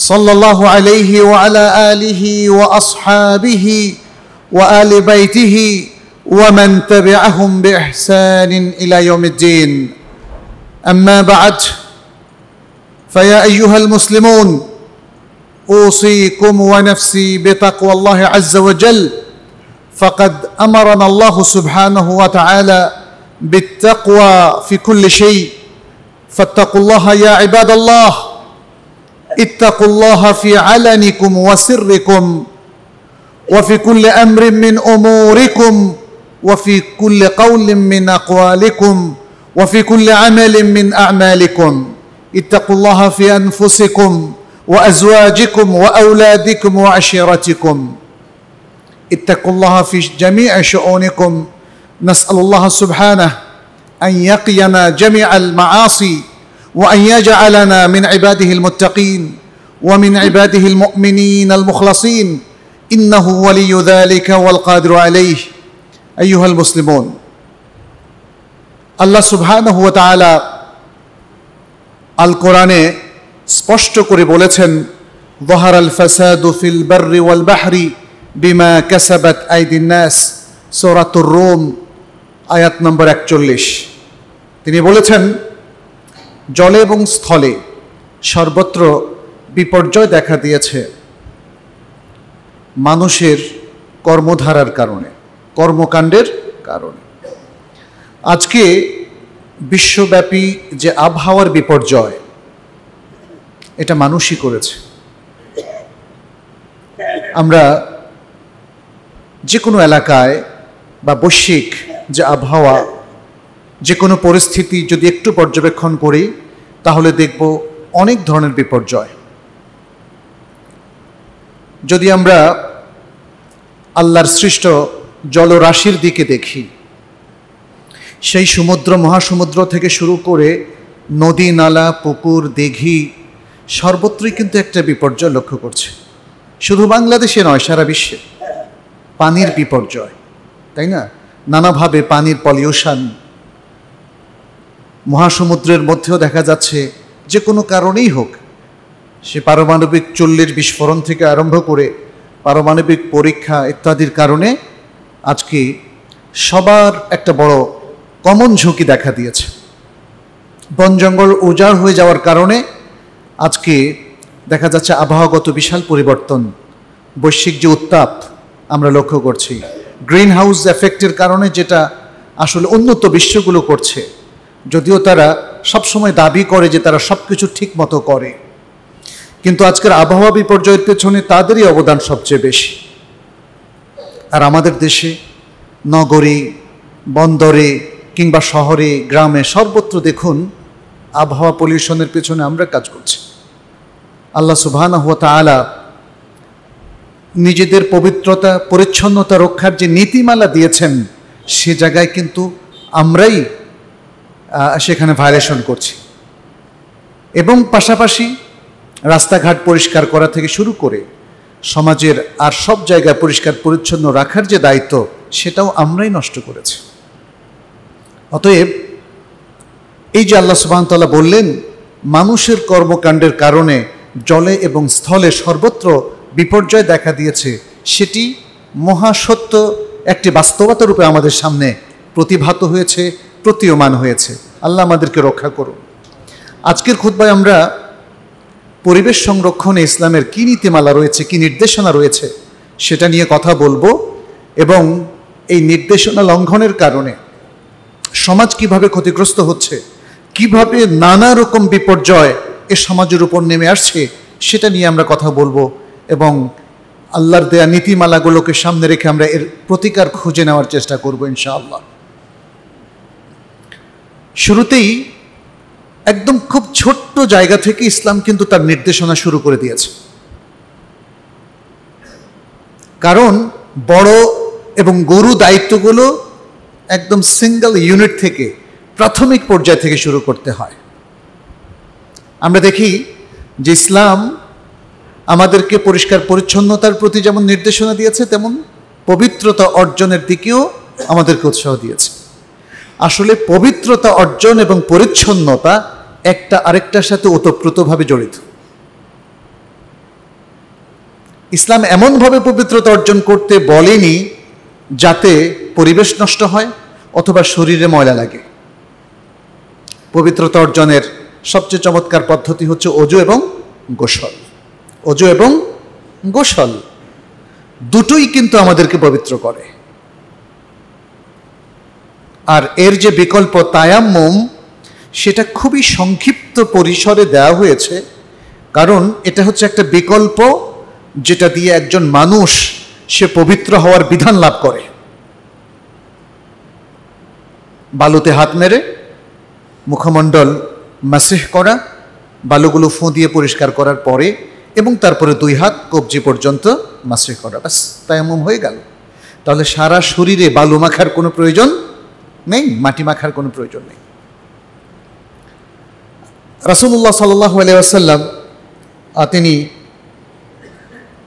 صلى الله عليه وعلى اله واصحابه وال بيته ومن تبعهم باحسان الى يوم الدين اما بعد فيا ايها المسلمون اوصيكم ونفسي بتقوى الله عز وجل فقد امرنا الله سبحانه وتعالى بالتقوى في كل شيء فاتقوا الله يا عباد الله اتقوا الله في علنكم وسركم وفي كل امر من اموركم وفي كل قول من اقوالكم وفي كل عمل من اعمالكم اتقوا الله في انفسكم وازواجكم واولادكم وعشيرتكم اتقوا الله في جميع شؤونكم نسال الله سبحانه ان يقينا جميع المعاصي وان يجعلنا من عباده المتقين ومن عباده المؤمنين المخلصين انه ولي ذلك والقادر عليه ايها المسلمون الله سبحانه وتعالى القران আল কোরআনে স্পষ্ট করে বলেছেন ظهر الفساد في البر والبحر بما كسبت أيدي الناس سوره الروم আয়াত নম্বর 41 তিনি বলেছেন জলে এবং স্থলে সর্বত্র বিপর্যয় দেখা দিয়েছে মানুষের কর্মধারার কারণে কর্মকাণ্ডের কারণে আজকে বিশ্বব্যাপী যে আবহাওয়ার বিপর্যয় এটা মানুষই করেছে আমরা যে কোনো এলাকায় বা বৈশ্বিক যে আবহাওয়া যে কোনো পরিস্থিতি যদি একটু পর্যবেক্ষণ করি তাহলে দেখব অনেক ধরনের বিপর্যয় যদি আমরা আল্লাহর সৃষ্ট জলরাশির দিকে দেখি সেই সমুদ্র মহাসমুদ্র থেকে শুরু করে নদী নালা পুকুর দেঘি সর্বত্রই কিন্তু একটা বিপর্যয় লক্ষ্য করছে শুধু বাংলাদেশে নয় সারা বিশ্বে পানির বিপর্যয় তাই না নানাভাবে পানির পলিউশন মহাসমুদ্রের মধ্যেও দেখা যাচ্ছে যে কোনো কারণেই হোক সে পারমাণবিক চল্লির বিস্ফোরণ থেকে আরম্ভ করে পারমাণবিক পরীক্ষা ইত্যাদির কারণে আজকে সবার একটা বড় কমন ঝুঁকি দেখা দিয়েছে বন জঙ্গল উজাড় হয়ে যাওয়ার কারণে আজকে দেখা যাচ্ছে আবহাওয়াগত বিশাল পরিবর্তন বৈশ্বিক যে উত্তাপ আমরা লক্ষ্য করছি গ্রিন হাউস এফেক্টের কারণে যেটা আসলে উন্নত বিশ্বগুলো করছে যদিও তারা সবসময় দাবি করে যে তারা সব কিছু ঠিক মতো করে কিন্তু আজকের আবহাওয়া বিপর্যয়ের পেছনে তাদেরই অবদান সবচেয়ে বেশি আর আমাদের দেশে নগরে বন্দরে কিংবা শহরে গ্রামে সর্বত্র দেখুন আবহাওয়া পলিউশনের পেছনে আমরা কাজ করছি আল্লাহ সুবহান হুয়া তালা নিজেদের পবিত্রতা পরিচ্ছন্নতা রক্ষার যে নীতিমালা দিয়েছেন সে জায়গায় কিন্তু আমরাই সেখানে ভায়োলেশন করছি এবং পাশাপাশি রাস্তাঘাট পরিষ্কার করা থেকে শুরু করে সমাজের আর সব জায়গায় পরিষ্কার পরিচ্ছন্ন রাখার যে দায়িত্ব সেটাও আমরাই নষ্ট করেছি অতএব এই যে আল্লাহ সুবাহতাল্লাহ বললেন মানুষের কর্মকাণ্ডের কারণে জলে এবং স্থলে সর্বত্র বিপর্যয় দেখা দিয়েছে সেটি মহাসত্য একটি বাস্তবতা রূপে আমাদের সামনে প্রতিভাত হয়েছে প্রতীয়মান হয়েছে আল্লাহ আমাদেরকে রক্ষা করুন আজকের খুদ্বায় আমরা পরিবেশ সংরক্ষণে ইসলামের কী নীতিমালা রয়েছে কী নির্দেশনা রয়েছে সেটা নিয়ে কথা বলবো এবং এই নির্দেশনা লঙ্ঘনের কারণে সমাজ কিভাবে ক্ষতিগ্রস্ত হচ্ছে কিভাবে নানা রকম বিপর্যয় এ সমাজের উপর নেমে আসছে সেটা নিয়ে আমরা কথা বলবো এবং আল্লাহর দেয়া নীতিমালাগুলোকে সামনে রেখে আমরা এর প্রতিকার খুঁজে নেওয়ার চেষ্টা করবো ইনশাআল্লাহ শুরুতেই একদম খুব ছোট্ট জায়গা থেকে ইসলাম কিন্তু তার নির্দেশনা শুরু করে দিয়েছে কারণ বড় এবং গরু দায়িত্বগুলো একদম সিঙ্গেল ইউনিট থেকে প্রাথমিক পর্যায় থেকে শুরু করতে হয় আমরা দেখি যে ইসলাম আমাদেরকে পরিষ্কার পরিচ্ছন্নতার প্রতি যেমন নির্দেশনা দিয়েছে তেমন পবিত্রতা অর্জনের দিকেও আমাদেরকে উৎসাহ দিয়েছে আসলে পবিত্রতা অর্জন এবং পরিচ্ছন্নতা একটা আরেকটার সাথে ওতপ্রোতভাবে জড়িত ইসলাম এমনভাবে পবিত্রতা অর্জন করতে বলেনি যাতে পরিবেশ নষ্ট হয় অথবা শরীরে ময়লা লাগে পবিত্রতা অর্জনের সবচেয়ে চমৎকার পদ্ধতি হচ্ছে অজু এবং গোসল অজু এবং গোসল দুটোই কিন্তু আমাদেরকে পবিত্র করে আর এর যে বিকল্প তায়াম্মুম সেটা খুবই সংক্ষিপ্ত পরিসরে দেওয়া হয়েছে কারণ এটা হচ্ছে একটা বিকল্প যেটা দিয়ে একজন মানুষ সে পবিত্র হওয়ার বিধান লাভ করে বালুতে হাত মেরে মুখমণ্ডল মাসেহ করা বালুগুলো ফোঁ দিয়ে পরিষ্কার করার পরে এবং তারপরে দুই হাত কবজি পর্যন্ত মাসেহ করা ব্যাস তায়ামুম হয়ে গেল তাহলে সারা শরীরে বালু মাখার কোনো প্রয়োজন নেই মাটি মাখার কোনো প্রয়োজন নেই রাসুল্লাহ সাল্লাহ আলাইসাল্লাম তিনি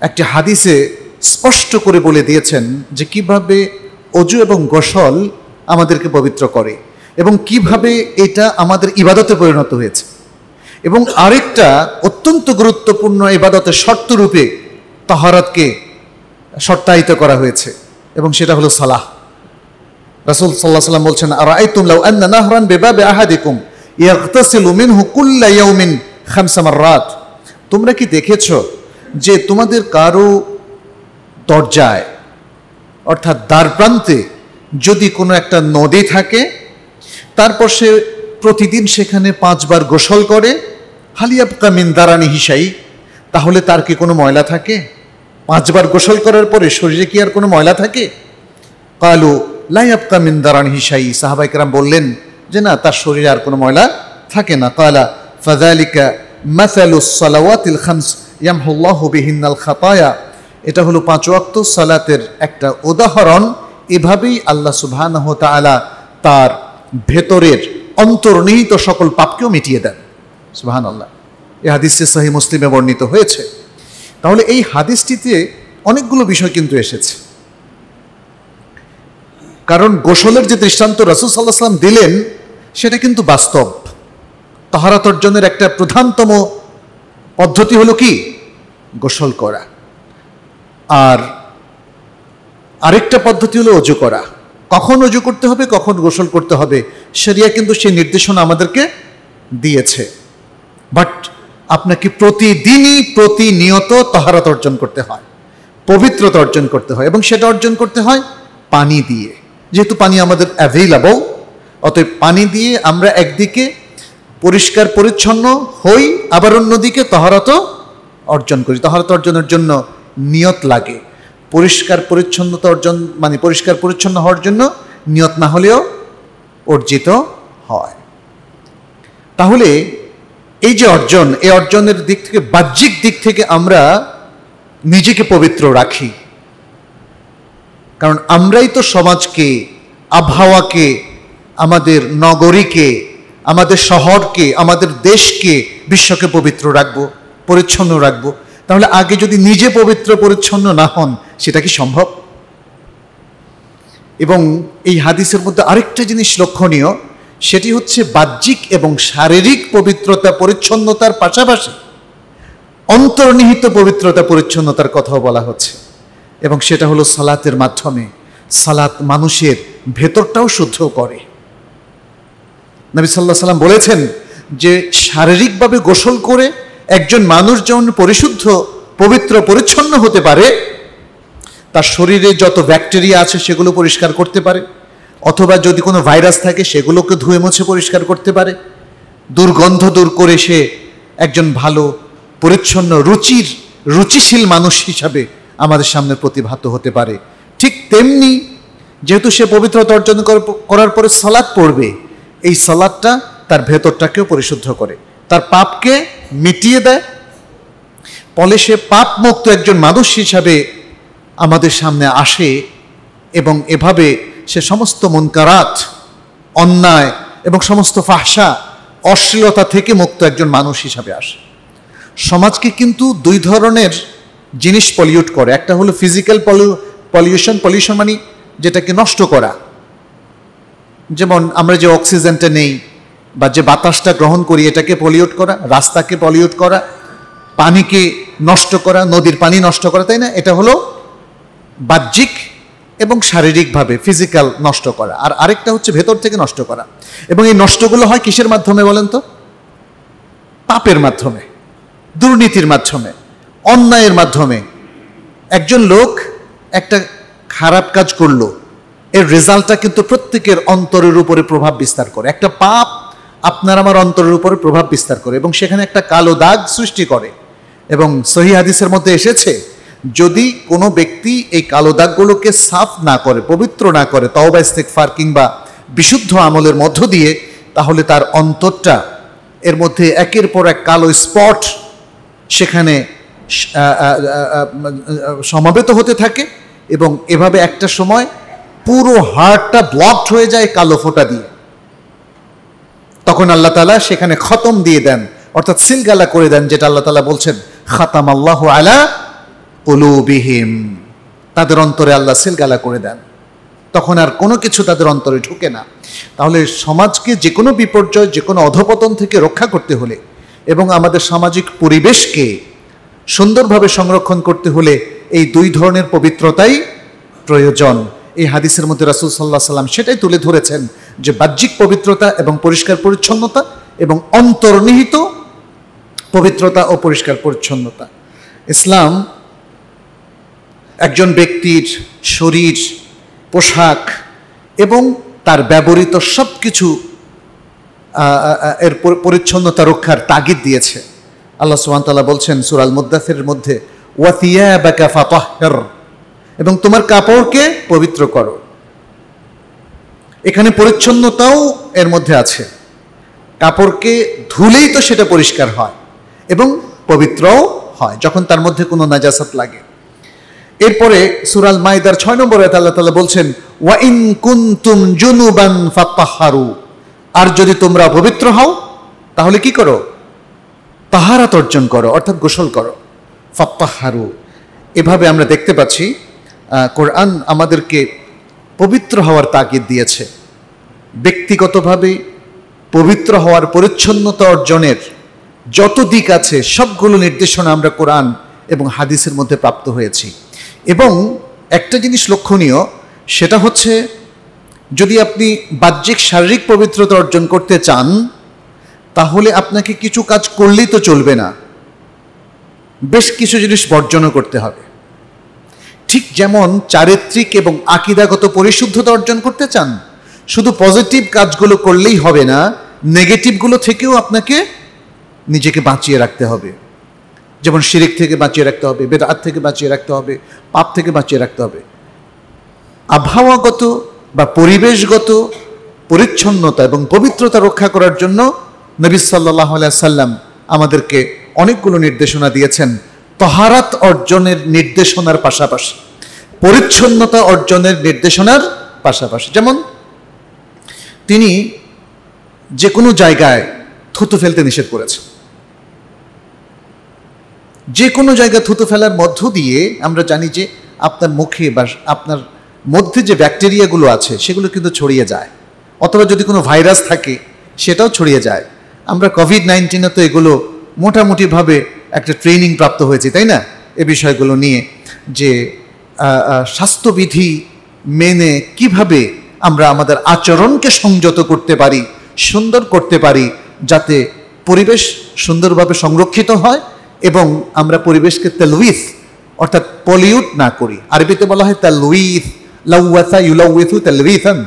একটি হাদিসে স্পষ্ট করে বলে দিয়েছেন যে কিভাবে অজু এবং গোসল আমাদেরকে পবিত্র করে এবং কিভাবে এটা আমাদের ইবাদতে পরিণত হয়েছে এবং আরেকটা অত্যন্ত গুরুত্বপূর্ণ ইবাদতের শর্তরূপে তাহারাতকে শর্তায়িত করা হয়েছে এবং সেটা হলো সালাহ রাসুল সাল্লাহ সাল্লাম বলছেন আর আইতুল্লাহ আন্না নাহরান বেবাবে আহাদিকুম ইয়াগতাসিলু মিনহু কুল্লা ইয়াউমিন খামসামার রাত তোমরা কি দেখেছ যে তোমাদের কারো দরজায় অর্থাৎ দ্বার প্রান্তে যদি কোনো একটা নদী থাকে তারপর সে প্রতিদিন সেখানে পাঁচবার গোসল করে হালিয়াবকা মিন্দারানি হিসাই তাহলে তার কি কোনো ময়লা থাকে পাঁচবার গোসল করার পরে শরীরে কি আর কোনো ময়লা থাকে কালো লাইয়াবকা মিন্দারান হিসাই সাহাবাইকরাম বললেন যে না তার শরীরে আর কোনো ময়লা থাকে না কালা ফাজালিকা মাসালুস সালাওয়াতিল খামস ইয়ামহুল্লাহ বিহিন্নাল খাতায়া এটা হলো পাঁচ ওয়াক্ত সালাতের একটা উদাহরণ এভাবেই আল্লাহ সুবহানাহু তাআলা তার ভেতরের অন্তর্নিহিত সকল পাপকেও মিটিয়ে দেন সুবাহান আল্লাহ এ হাদিসটি সাহি মুসলিমে বর্ণিত হয়েছে তাহলে এই হাদিসটিতে অনেকগুলো বিষয় কিন্তু এসেছে কারণ গোসলের যে দৃষ্টান্ত রাসুল সাল্লাহ সাল্লাম দিলেন সেটা কিন্তু বাস্তব তাহারাত অর্জনের একটা প্রধানতম পদ্ধতি হলো কি গোসল করা আর আরেকটা পদ্ধতি হলো অজু করা কখন অজু করতে হবে কখন গোসল করতে হবে সেরিয়া কিন্তু সেই নির্দেশনা আমাদেরকে দিয়েছে বাট আপনাকে প্রতিদিনই প্রতিনিয়ত তাহারাত অর্জন করতে হয় পবিত্রতা অর্জন করতে হয় এবং সেটা অর্জন করতে হয় পানি দিয়ে যেহেতু পানি আমাদের অ্যাভেলেবল অতএব পানি দিয়ে আমরা একদিকে পরিষ্কার পরিচ্ছন্ন হই আবার অন্যদিকে তহরত অর্জন করি তহরত অর্জনের জন্য নিয়ত লাগে পরিষ্কার পরিচ্ছন্নতা অর্জন মানে পরিষ্কার পরিচ্ছন্ন হওয়ার জন্য নিয়ত না হলেও অর্জিত হয় তাহলে এই যে অর্জন এই অর্জনের দিক থেকে বাহ্যিক দিক থেকে আমরা নিজেকে পবিত্র রাখি কারণ আমরাই তো সমাজকে আবহাওয়াকে আমাদের নগরীকে আমাদের শহরকে আমাদের দেশকে বিশ্বকে পবিত্র রাখব পরিচ্ছন্ন রাখব তাহলে আগে যদি নিজে পবিত্র পরিচ্ছন্ন না হন সেটা কি সম্ভব এবং এই হাদিসের মধ্যে আরেকটা জিনিস লক্ষণীয় সেটি হচ্ছে বাহ্যিক এবং শারীরিক পবিত্রতা পরিচ্ছন্নতার পাশাপাশি অন্তর্নিহিত পবিত্রতা পরিচ্ছন্নতার কথাও বলা হচ্ছে এবং সেটা হলো সালাতের মাধ্যমে সালাত মানুষের ভেতরটাও শুদ্ধ করে নবী সাল্লাহ সাল্লাম বলেছেন যে শারীরিকভাবে গোসল করে একজন মানুষ যেমন পরিশুদ্ধ পবিত্র পরিচ্ছন্ন হতে পারে তার শরীরে যত ব্যাকটেরিয়া আছে সেগুলো পরিষ্কার করতে পারে অথবা যদি কোনো ভাইরাস থাকে সেগুলোকে ধুয়ে মুছে পরিষ্কার করতে পারে দুর্গন্ধ দূর করে সে একজন ভালো পরিচ্ছন্ন রুচির রুচিশীল মানুষ হিসাবে আমাদের সামনে প্রতিভাত হতে পারে ঠিক তেমনি যেহেতু সে পবিত্রতা অর্জন করার পরে সলাদ পড়বে এই সলাদটা তার ভেতরটাকেও পরিশুদ্ধ করে তার পাপকে মিটিয়ে দেয় ফলে সে পাপ মুক্ত একজন মানুষ হিসাবে আমাদের সামনে আসে এবং এভাবে সে সমস্ত মনকারাত অন্যায় এবং সমস্ত ফাঁসা অশ্লীলতা থেকে মুক্ত একজন মানুষ হিসাবে আসে সমাজকে কিন্তু দুই ধরনের জিনিস পলিউট করে একটা হলো ফিজিক্যাল পলিউ পলিউশন পলিউশন মানে যেটাকে নষ্ট করা যেমন আমরা যে অক্সিজেনটা নেই বা যে বাতাসটা গ্রহণ করি এটাকে পলিউট করা রাস্তাকে পলিউট করা পানিকে নষ্ট করা নদীর পানি নষ্ট করা তাই না এটা হলো বাহ্যিক এবং শারীরিকভাবে ফিজিক্যাল নষ্ট করা আর আরেকটা হচ্ছে ভেতর থেকে নষ্ট করা এবং এই নষ্টগুলো হয় কিসের মাধ্যমে বলেন তো পাপের মাধ্যমে দুর্নীতির মাধ্যমে অন্যায়ের মাধ্যমে একজন লোক একটা খারাপ কাজ করলো এর রেজাল্টটা কিন্তু প্রত্যেকের অন্তরের উপরে প্রভাব বিস্তার করে একটা পাপ আপনার আমার অন্তরের উপরে প্রভাব বিস্তার করে এবং সেখানে একটা কালো দাগ সৃষ্টি করে এবং সহি হাদিসের মধ্যে এসেছে যদি কোনো ব্যক্তি এই কালো দাগগুলোকে সাফ না করে পবিত্র না করে তওবা ফার কিংবা বিশুদ্ধ আমলের মধ্য দিয়ে তাহলে তার অন্তরটা এর মধ্যে একের পর এক কালো স্পট সেখানে সমাবেত হতে থাকে এবং এভাবে একটা সময় পুরো হার্টটা ব্লকড হয়ে যায় কালো ফোঁটা দিয়ে তখন আল্লাহ তালা সেখানে খতম দিয়ে দেন অর্থাৎ সিলগালা করে দেন যেটা আল্লাহ তালা বলছেন খাতাম আল্লাহ আলা কলুবিহীম তাদের অন্তরে আল্লাহ সিলগালা করে দেন তখন আর কোনো কিছু তাদের অন্তরে ঢুকে না তাহলে সমাজকে যে কোনো বিপর্যয় যে কোনো অধপতন থেকে রক্ষা করতে হলে এবং আমাদের সামাজিক পরিবেশকে সুন্দরভাবে সংরক্ষণ করতে হলে এই দুই ধরনের পবিত্রতাই প্রয়োজন এই হাদিসের মধ্যে রাসুল সাল্লাহ সাল্লাম সেটাই তুলে ধরেছেন যে বাহ্যিক পবিত্রতা এবং পরিষ্কার পরিচ্ছন্নতা এবং অন্তর্নিহিত পবিত্রতা ও পরিষ্কার পরিচ্ছন্নতা ইসলাম একজন ব্যক্তির শরীর পোশাক এবং তার ব্যবহৃত সব কিছু এর পরিচ্ছন্নতা রক্ষার তাগিদ দিয়েছে আল্লাহ সুহানতাল্লাহ বলছেন সুরাল মুদাফির মধ্যে ওয়াতিয়া বাকা ফাতাহের এবং তোমার কাপড়কে পবিত্র করো এখানে পরিচ্ছন্নতাও এর মধ্যে আছে কাপড়কে ধুলেই তো সেটা পরিষ্কার হয় এবং পবিত্রও হয় যখন তার মধ্যে কোনো নাজাসাত লাগে এরপরে সুরাল মাইদার ছয় নম্বরে আল্লাহ তালা বলছেন ওয়াইন কুন্তুম জুনুবান ফাত্তাহারু আর যদি তোমরা পবিত্র হও তাহলে কি করো তাহারাত অর্জন করো অর্থাৎ গোসল করো ফাপ্পাহারু এভাবে আমরা দেখতে পাচ্ছি কোরআন আমাদেরকে পবিত্র হওয়ার তাগিদ দিয়েছে ব্যক্তিগতভাবে পবিত্র হওয়ার পরিচ্ছন্নতা অর্জনের যত দিক আছে সবগুলো নির্দেশনা আমরা কোরআন এবং হাদিসের মধ্যে প্রাপ্ত হয়েছি এবং একটা জিনিস লক্ষণীয় সেটা হচ্ছে যদি আপনি বাহ্যিক শারীরিক পবিত্রতা অর্জন করতে চান তাহলে আপনাকে কিছু কাজ করলেই তো চলবে না বেশ কিছু জিনিস বর্জনও করতে হবে ঠিক যেমন চারিত্রিক এবং আকিদাগত পরিশুদ্ধতা অর্জন করতে চান শুধু পজিটিভ কাজগুলো করলেই হবে না নেগেটিভগুলো থেকেও আপনাকে নিজেকে বাঁচিয়ে রাখতে হবে যেমন শিরিক থেকে বাঁচিয়ে রাখতে হবে বেদাত থেকে বাঁচিয়ে রাখতে হবে পাপ থেকে বাঁচিয়ে রাখতে হবে আবহাওয়াগত বা পরিবেশগত পরিচ্ছন্নতা এবং পবিত্রতা রক্ষা করার জন্য নবী সাল্লাম আমাদেরকে অনেকগুলো নির্দেশনা দিয়েছেন তহারাত অর্জনের নির্দেশনার পাশাপাশি পরিচ্ছন্নতা অর্জনের নির্দেশনার পাশাপাশি যেমন তিনি যে কোনো জায়গায় থুতু ফেলতে নিষেধ করেছেন যে কোনো জায়গায় থুতু ফেলার মধ্য দিয়ে আমরা জানি যে আপনার মুখে বা আপনার মধ্যে যে ব্যাকটেরিয়াগুলো আছে সেগুলো কিন্তু ছড়িয়ে যায় অথবা যদি কোনো ভাইরাস থাকে সেটাও ছড়িয়ে যায় আমরা কোভিড নাইন্টিনে তো এগুলো মোটামুটিভাবে একটা ট্রেনিং প্রাপ্ত হয়েছে তাই না এ বিষয়গুলো নিয়ে যে স্বাস্থ্যবিধি মেনে কিভাবে আমরা আমাদের আচরণকে সংযত করতে পারি সুন্দর করতে পারি যাতে পরিবেশ সুন্দরভাবে সংরক্ষিত হয় এবং আমরা পরিবেশকে তেলুইস অর্থাৎ পলিউট না করি আরবিতে বলা হয় তেলুইস লাউয়াসা ইউলাউ তেলুইসান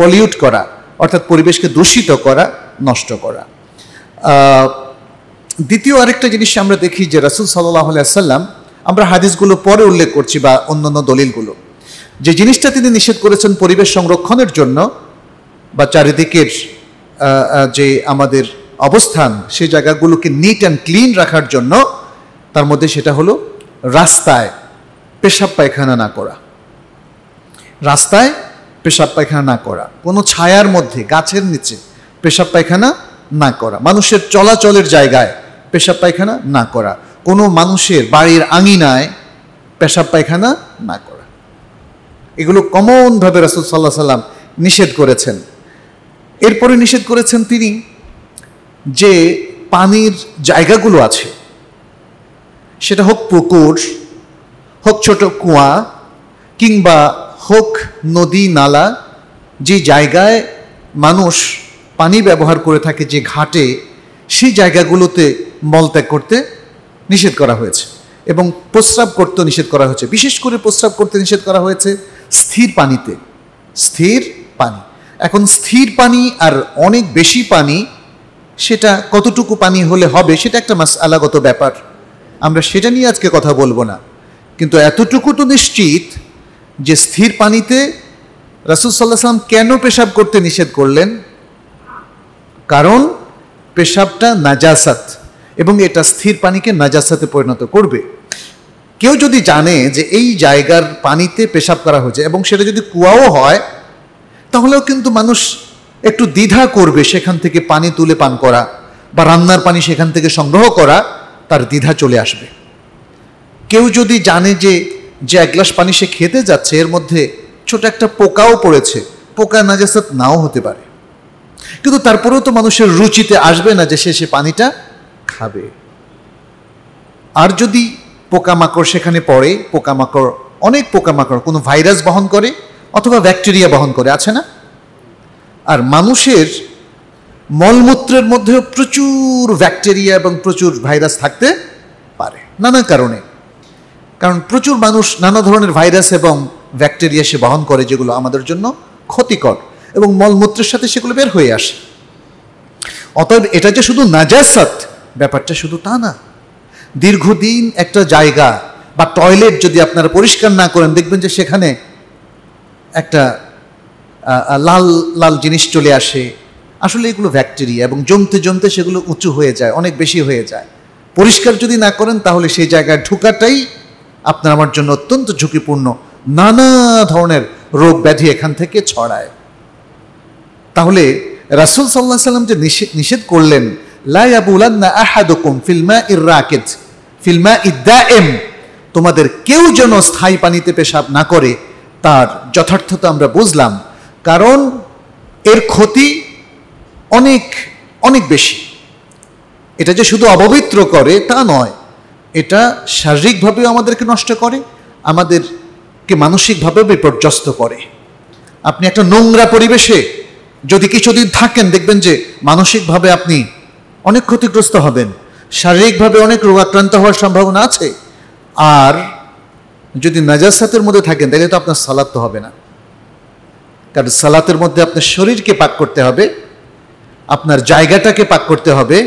পলিউট করা অর্থাৎ পরিবেশকে দূষিত করা নষ্ট করা দ্বিতীয় আরেকটা জিনিস আমরা দেখি যে রাসুল সাল্লাহ আলাইসাল্লাম আমরা হাদিসগুলো পরে উল্লেখ করছি বা অন্যান্য দলিলগুলো যে জিনিসটা তিনি নিষেধ করেছেন পরিবেশ সংরক্ষণের জন্য বা চারিদিকের যে আমাদের অবস্থান সে জায়গাগুলোকে নিট অ্যান্ড ক্লিন রাখার জন্য তার মধ্যে সেটা হলো রাস্তায় পেশাব পায়খানা না করা রাস্তায় পেশাব পায়খানা না করা কোনো ছায়ার মধ্যে গাছের নিচে পেশাব পায়খানা না করা মানুষের চলাচলের জায়গায় পেশাব পায়খানা না করা কোনো মানুষের বাড়ির আঙিনায় পেশাব পায়খানা না করা এগুলো কমনভাবে রাসুল সাল্লাহ সাল্লাম নিষেধ করেছেন এরপরে নিষেধ করেছেন তিনি যে পানির জায়গাগুলো আছে সেটা হোক পুকুর হোক ছোট কুয়া কিংবা হোক নদী নালা যে জায়গায় মানুষ পানি ব্যবহার করে থাকে যে ঘাটে সেই জায়গাগুলোতে মলত্যাগ করতে নিষেধ করা হয়েছে এবং প্রস্রাব করতে নিষেধ করা হয়েছে বিশেষ করে প্রস্রাব করতে নিষেধ করা হয়েছে স্থির পানিতে স্থির পানি এখন স্থির পানি আর অনেক বেশি পানি সেটা কতটুকু পানি হলে হবে সেটা একটা মাস আলাগত ব্যাপার আমরা সেটা নিয়ে আজকে কথা বলবো না কিন্তু এতটুকু তো নিশ্চিত যে স্থির পানিতে রাসুল সাল্লাহ সাল্লাম কেন পেশাব করতে নিষেধ করলেন কারণ পেশাবটা নাজাসাত এবং এটা স্থির পানিকে নাজাসাতে পরিণত করবে কেউ যদি জানে যে এই জায়গার পানিতে পেশাব করা হয়েছে এবং সেটা যদি কুয়াও হয় তাহলেও কিন্তু মানুষ একটু দ্বিধা করবে সেখান থেকে পানি তুলে পান করা বা রান্নার পানি সেখান থেকে সংগ্রহ করা তার দ্বিধা চলে আসবে কেউ যদি জানে যে যে এক গ্লাস পানি সে খেতে যাচ্ছে এর মধ্যে ছোট একটা পোকাও পড়েছে পোকা নাজাসাত নাও হতে পারে কিন্তু তারপরেও তো মানুষের রুচিতে আসবে না যে সে সে পানিটা খাবে আর যদি পোকামাকড় সেখানে পড়ে পোকামাকড় অনেক পোকামাকড় কোনো ভাইরাস বহন করে অথবা ব্যাকটেরিয়া বহন করে আছে না আর মানুষের মলমূত্রের মধ্যেও প্রচুর ব্যাকটেরিয়া এবং প্রচুর ভাইরাস থাকতে পারে নানা কারণে কারণ প্রচুর মানুষ নানা ধরনের ভাইরাস এবং ব্যাকটেরিয়া সে বহন করে যেগুলো আমাদের জন্য ক্ষতিকর এবং মলমূত্রের সাথে সেগুলো বের হয়ে আসে অতএব এটা যে শুধু নাজাসাত ব্যাপারটা শুধু তা না দীর্ঘদিন একটা জায়গা বা টয়লেট যদি আপনারা পরিষ্কার না করেন দেখবেন যে সেখানে একটা লাল লাল জিনিস চলে আসে আসলে এগুলো ব্যাকটেরিয়া এবং জমতে জমতে সেগুলো উঁচু হয়ে যায় অনেক বেশি হয়ে যায় পরিষ্কার যদি না করেন তাহলে সেই জায়গায় ঢুকাটাই আপনার আমার জন্য অত্যন্ত ঝুঁকিপূর্ণ নানা ধরনের রোগ ব্যাধি এখান থেকে ছড়ায় তাহলে রাসুল সাল্লাহ সাল্লাম যে নিষেধ করলেন এম তোমাদের কেউ যেন স্থায়ী পানিতে পেশাব না করে তার যথার্থতা আমরা বুঝলাম কারণ এর ক্ষতি অনেক অনেক বেশি এটা যে শুধু অপবিত্র করে তা নয় এটা শারীরিকভাবেও আমাদেরকে নষ্ট করে আমাদেরকে মানসিকভাবেও বিপর্যস্ত করে আপনি একটা নোংরা পরিবেশে যদি কিছুদিন থাকেন দেখবেন যে মানসিকভাবে আপনি অনেক ক্ষতিগ্রস্ত হবেন শারীরিকভাবে অনেক রোগাক্রান্ত হওয়ার সম্ভাবনা আছে আর যদি নাজাসাতের মধ্যে থাকেন তাহলে তো আপনার সালাদ তো হবে না কারণ সালাতের মধ্যে আপনার শরীরকে পাক করতে হবে আপনার জায়গাটাকে পাক করতে হবে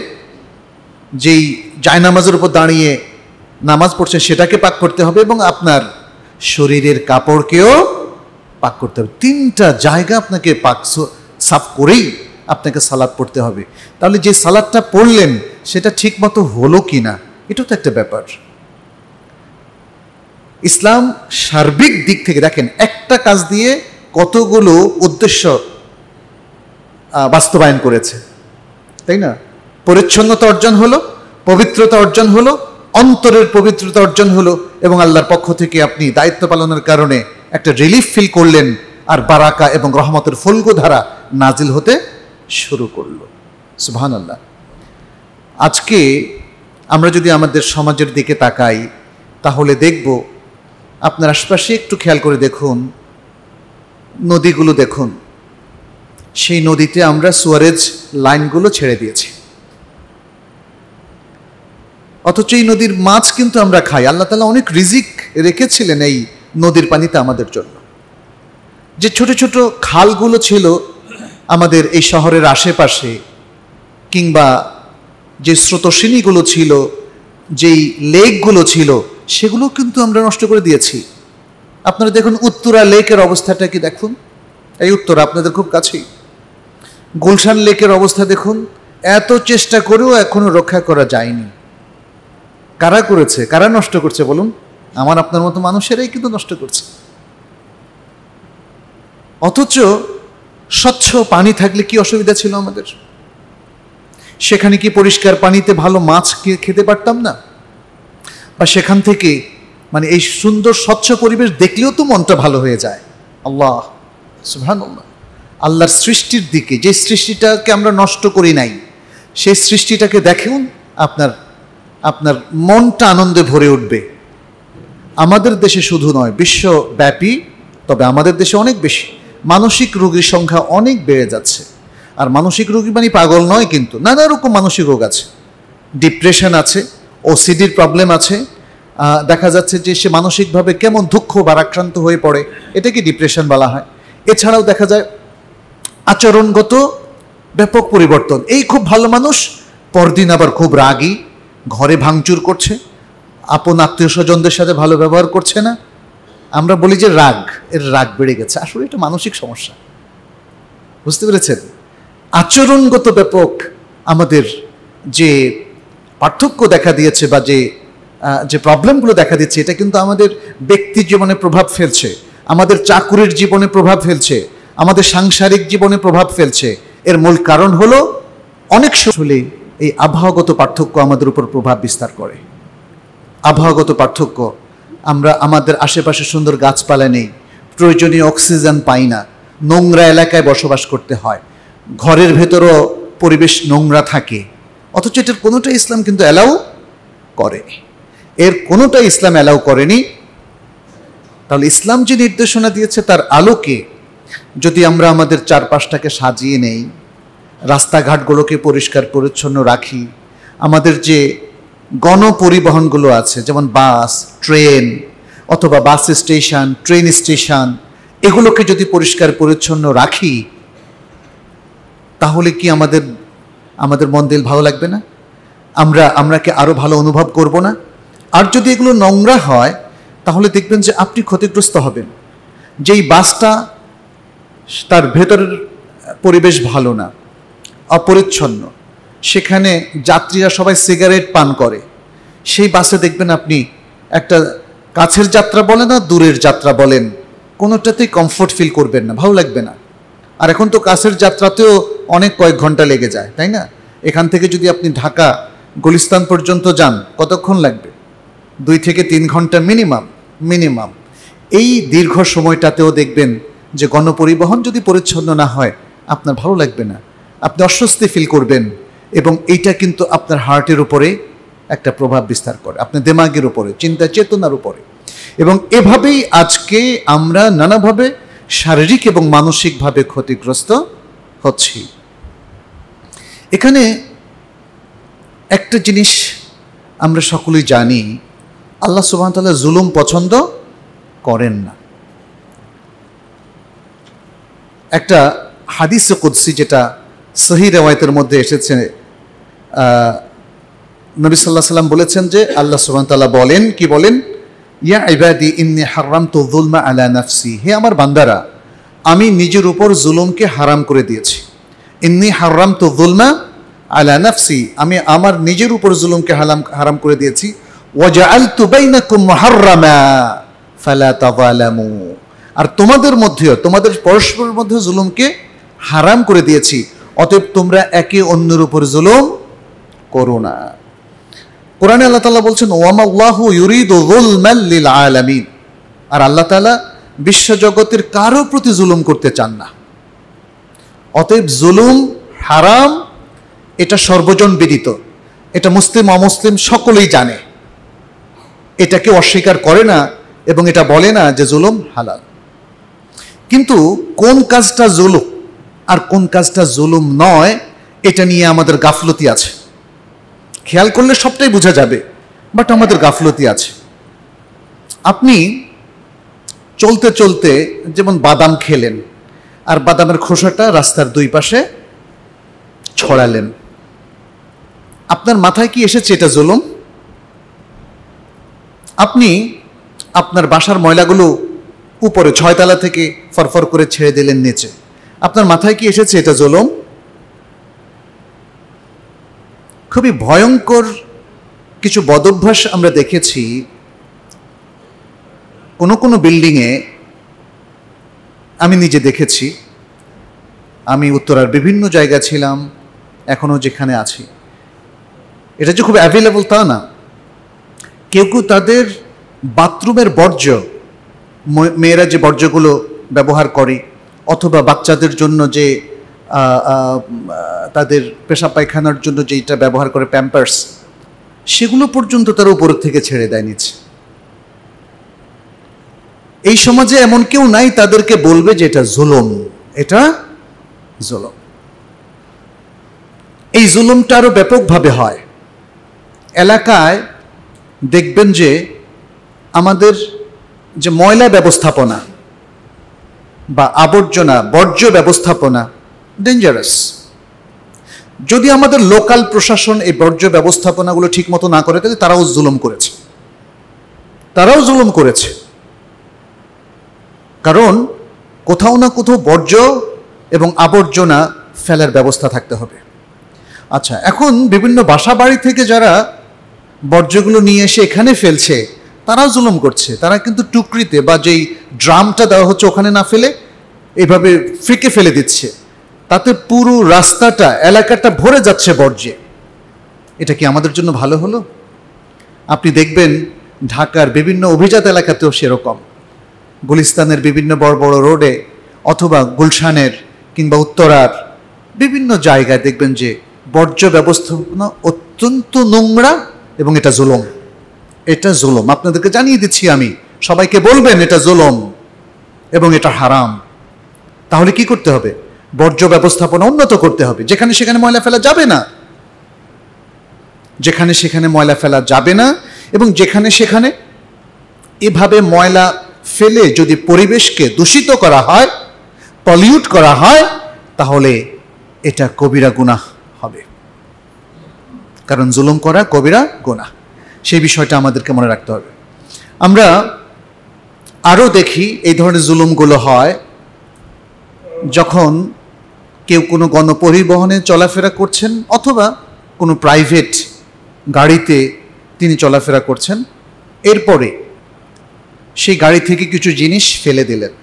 যেই জায়নামাজের উপর দাঁড়িয়ে নামাজ পড়ছেন সেটাকে পাক করতে হবে এবং আপনার শরীরের কাপড়কেও পাক করতে হবে তিনটা জায়গা আপনাকে পাক সাফ করেই আপনাকে সালাদ পড়তে হবে তাহলে যে সালাদটা পড়লেন সেটা ঠিকমতো হলো কি না এটাও তো একটা ব্যাপার ইসলাম সার্বিক দিক থেকে দেখেন একটা কাজ দিয়ে কতগুলো উদ্দেশ্য বাস্তবায়ন করেছে তাই না পরিচ্ছন্নতা অর্জন হলো পবিত্রতা অর্জন হলো অন্তরের পবিত্রতা অর্জন হলো এবং আল্লাহর পক্ষ থেকে আপনি দায়িত্ব পালনের কারণে একটা রিলিফ ফিল করলেন আর বারাকা এবং রহমতের ফলগো ধারা নাজিল হতে শুরু করলো সুহান আল্লাহ আজকে আমরা যদি আমাদের সমাজের দিকে তাকাই তাহলে দেখব আপনার আশপাশে একটু খেয়াল করে দেখুন নদীগুলো দেখুন সেই নদীতে আমরা সুয়ারেজ লাইনগুলো ছেড়ে দিয়েছি অথচ এই নদীর মাছ কিন্তু আমরা খাই আল্লাহ তালা অনেক রিজিক রেখেছিলেন এই নদীর পানিতে আমাদের জন্য যে ছোট ছোট খালগুলো ছিল আমাদের এই শহরের আশেপাশে কিংবা যে স্রোতসিনীগুলো ছিল যেই লেকগুলো ছিল সেগুলো কিন্তু আমরা নষ্ট করে দিয়েছি আপনারা দেখুন উত্তরা লেকের অবস্থাটা কি দেখুন এই উত্তরা আপনাদের খুব কাছেই গুলশান লেকের অবস্থা দেখুন এত চেষ্টা করেও এখনো রক্ষা করা যায়নি কারা করেছে কারা নষ্ট করছে বলুন আমার আপনার মতো মানুষেরাই কিন্তু নষ্ট করছে অথচ স্বচ্ছ পানি থাকলে কি অসুবিধা ছিল আমাদের সেখানে কি পরিষ্কার পানিতে ভালো মাছ খেতে পারতাম না বা সেখান থেকে মানে এই সুন্দর স্বচ্ছ পরিবেশ দেখলেও তো মনটা ভালো হয়ে যায় আল্লাহ আল্লাহর সৃষ্টির দিকে যে সৃষ্টিটাকে আমরা নষ্ট করি নাই সেই সৃষ্টিটাকে দেখেন আপনার আপনার মনটা আনন্দে ভরে উঠবে আমাদের দেশে শুধু নয় বিশ্বব্যাপী তবে আমাদের দেশে অনেক বেশি মানসিক রোগীর সংখ্যা অনেক বেড়ে যাচ্ছে আর মানসিক রোগী মানে পাগল নয় কিন্তু নানা রকম মানসিক রোগ আছে ডিপ্রেশন আছে ওসিডির প্রবলেম আছে দেখা যাচ্ছে যে সে মানসিকভাবে কেমন দুঃখ বারাক্রান্ত হয়ে পড়ে এটাকে ডিপ্রেশন বলা হয় এছাড়াও দেখা যায় আচরণগত ব্যাপক পরিবর্তন এই খুব ভালো মানুষ পরদিন আবার খুব রাগী ঘরে ভাঙচুর করছে আপন আত্মীয় স্বজনদের সাথে ভালো ব্যবহার করছে না আমরা বলি যে রাগ এর রাগ বেড়ে গেছে আসলে এটা মানসিক সমস্যা বুঝতে পেরেছেন আচরণগত ব্যাপক আমাদের যে পার্থক্য দেখা দিয়েছে বা যে যে প্রবলেমগুলো দেখা দিচ্ছে এটা কিন্তু আমাদের ব্যক্তি জীবনে প্রভাব ফেলছে আমাদের চাকুরির জীবনে প্রভাব ফেলছে আমাদের সাংসারিক জীবনে প্রভাব ফেলছে এর মূল কারণ হলো অনেক আসলে এই আবহাওয়াগত পার্থক্য আমাদের উপর প্রভাব বিস্তার করে আবহাওয়াগত পার্থক্য আমরা আমাদের আশেপাশে সুন্দর গাছপালা নেই প্রয়োজনীয় অক্সিজেন পাই না নোংরা এলাকায় বসবাস করতে হয় ঘরের ভেতরও পরিবেশ নোংরা থাকে অথচ এটার কোনোটা ইসলাম কিন্তু অ্যালাউ করে এর কোনোটা ইসলাম অ্যালাউ করেনি তাহলে ইসলাম যে নির্দেশনা দিয়েছে তার আলোকে যদি আমরা আমাদের চারপাশটাকে সাজিয়ে নেই রাস্তাঘাটগুলোকে পরিষ্কার পরিচ্ছন্ন রাখি আমাদের যে গণপরিবহনগুলো আছে যেমন বাস ট্রেন অথবা বাস স্টেশন ট্রেন স্টেশন এগুলোকে যদি পরিষ্কার পরিচ্ছন্ন রাখি তাহলে কি আমাদের আমাদের মন দিল ভালো লাগবে না আমরা আমরা কি আরও ভালো অনুভব করব না আর যদি এগুলো নোংরা হয় তাহলে দেখবেন যে আপনি ক্ষতিগ্রস্ত হবেন যেই বাসটা তার ভেতরের পরিবেশ ভালো না অপরিচ্ছন্ন সেখানে যাত্রীরা সবাই সিগারেট পান করে সেই বাসে দেখবেন আপনি একটা কাছের যাত্রা বলেন না দূরের যাত্রা বলেন কোনোটাতেই কমফোর্ট ফিল করবেন না ভালো লাগবে না আর এখন তো কাছের যাত্রাতেও অনেক কয়েক ঘন্টা লেগে যায় তাই না এখান থেকে যদি আপনি ঢাকা গুলিস্তান পর্যন্ত যান কতক্ষণ লাগবে দুই থেকে তিন ঘন্টা মিনিমাম মিনিমাম এই দীর্ঘ সময়টাতেও দেখবেন যে গণপরিবহন যদি পরিচ্ছন্ন না হয় আপনার ভালো লাগবে না আপনি অস্বস্তি ফিল করবেন এবং এইটা কিন্তু আপনার হার্টের উপরে একটা প্রভাব বিস্তার করে আপনার দেমাগের উপরে চিন্তা চেতনার উপরে এবং এভাবেই আজকে আমরা নানাভাবে শারীরিক এবং মানসিকভাবে ক্ষতিগ্রস্ত হচ্ছি এখানে একটা জিনিস আমরা সকলেই জানি আল্লাহ সুবাহতাল্লাহ জুলুম পছন্দ করেন না একটা হাদিস কুদ্সি যেটা সহি রেওয়ায়তের মধ্যে এসেছে নবী সাল্লাহ সাল্লাম বলেছেন যে আল্লাহ সুবান তাল্লাহ বলেন কি বলেন ইয়া ইবাদি ইন্নি হারাম তো জুলমা আলা নাফসি হে আমার বান্দারা আমি নিজের উপর জুলুমকে হারাম করে দিয়েছি ইন্নি হারাম তো জুলমা আলা নাফসি আমি আমার নিজের উপর জুলুমকে হারাম হারাম করে দিয়েছি ওয়াজা আল কুম হারামা ফালা তাবালামু আর তোমাদের মধ্যেও তোমাদের পরস্পরের মধ্যে জুলুমকে হারাম করে দিয়েছি অতএব তোমরা একে অন্যের উপর জুলুম করো না কোরআনে আল্লাহ তালা বলছেন ওয়ামাল্লাহু ইউরিদ লিল আলামিন আর আল্লাহ তালা বিশ্বজগতের কারো প্রতি জুলুম করতে চান না অতএব জুলুম হারাম এটা সর্বজন বিদিত এটা মুসলিম অমুসলিম সকলেই জানে এটাকে অস্বীকার করে না এবং এটা বলে না যে জুলুম হালাল কিন্তু কোন কাজটা জুলুম আর কোন কাজটা জুলুম নয় এটা নিয়ে আমাদের গাফলতি আছে খেয়াল করলে সবটাই বোঝা যাবে বাট আমাদের গাফলতি আছে আপনি চলতে চলতে যেমন বাদাম খেলেন আর বাদামের খোসাটা রাস্তার দুই পাশে ছড়ালেন আপনার মাথায় কি এসেছে এটা জুলুম আপনি আপনার বাসার ময়লাগুলো উপরে ছয়তলা থেকে ফরফর করে ছেড়ে দিলেন নিচে আপনার মাথায় কি এসেছে এটা জুলুম খুবই ভয়ঙ্কর কিছু বদভ্যাস আমরা দেখেছি কোনো কোনো বিল্ডিংয়ে আমি নিজে দেখেছি আমি উত্তরার বিভিন্ন জায়গা ছিলাম এখনও যেখানে আছি এটা যে খুব অ্যাভেলেবল তা না কেউ কেউ তাদের বাথরুমের বর্জ্য মেয়েরা যে বর্জ্যগুলো ব্যবহার করে অথবা বাচ্চাদের জন্য যে তাদের পেশাব পায়খানার জন্য যেইটা ব্যবহার করে প্যাম্পার্স সেগুলো পর্যন্ত তারা উপর থেকে ছেড়ে দেয় নিচ্ছে এই সমাজে এমন কেউ নাই তাদেরকে বলবে যে এটা জুলুম এটা জুলম এই জুলুমটা আরও ব্যাপকভাবে হয় এলাকায় দেখবেন যে আমাদের যে ময়লা ব্যবস্থাপনা বা আবর্জনা বর্জ্য ব্যবস্থাপনা ডেঞ্জারাস যদি আমাদের লোকাল প্রশাসন এই বর্জ্য ব্যবস্থাপনাগুলো ঠিকমতো না করে তাহলে তারাও জুলুম করেছে তারাও জুলুম করেছে কারণ কোথাও না কোথাও বর্জ্য এবং আবর্জনা ফেলার ব্যবস্থা থাকতে হবে আচ্ছা এখন বিভিন্ন বাসা বাড়ি থেকে যারা বর্জ্যগুলো নিয়ে এসে এখানে ফেলছে তারাও জুলুম করছে তারা কিন্তু টুকরিতে বা যেই ড্রামটা দেওয়া হচ্ছে ওখানে না ফেলে এভাবে ফ্রিকে ফেলে দিচ্ছে তাতে পুরো রাস্তাটা এলাকাটা ভরে যাচ্ছে বর্জ্যে এটা কি আমাদের জন্য ভালো হলো আপনি দেখবেন ঢাকার বিভিন্ন অভিজাত এলাকাতেও সেরকম গুলিস্তানের বিভিন্ন বড় বড় রোডে অথবা গুলশানের কিংবা উত্তরার বিভিন্ন জায়গায় দেখবেন যে বর্জ্য ব্যবস্থাপনা অত্যন্ত নোংরা এবং এটা জুলম এটা জুলম আপনাদেরকে জানিয়ে দিচ্ছি আমি সবাইকে বলবেন এটা জুলম এবং এটা হারাম তাহলে কি করতে হবে বর্জ্য ব্যবস্থাপনা উন্নত করতে হবে যেখানে সেখানে ময়লা ফেলা যাবে না যেখানে সেখানে ময়লা ফেলা যাবে না এবং যেখানে সেখানে এভাবে ময়লা ফেলে যদি পরিবেশকে দূষিত করা হয় পলিউট করা হয় তাহলে এটা কবিরা গুনাহ হবে কারণ জুলুম করা কবিরা গোনা সেই বিষয়টা আমাদেরকে মনে রাখতে হবে আমরা আরও দেখি এই ধরনের জুলুমগুলো হয় যখন কেউ কোনো গণপরিবহনে চলাফেরা করছেন অথবা কোনো প্রাইভেট গাড়িতে তিনি চলাফেরা করছেন এরপরে সেই গাড়ি থেকে কিছু জিনিস ফেলে দিলেন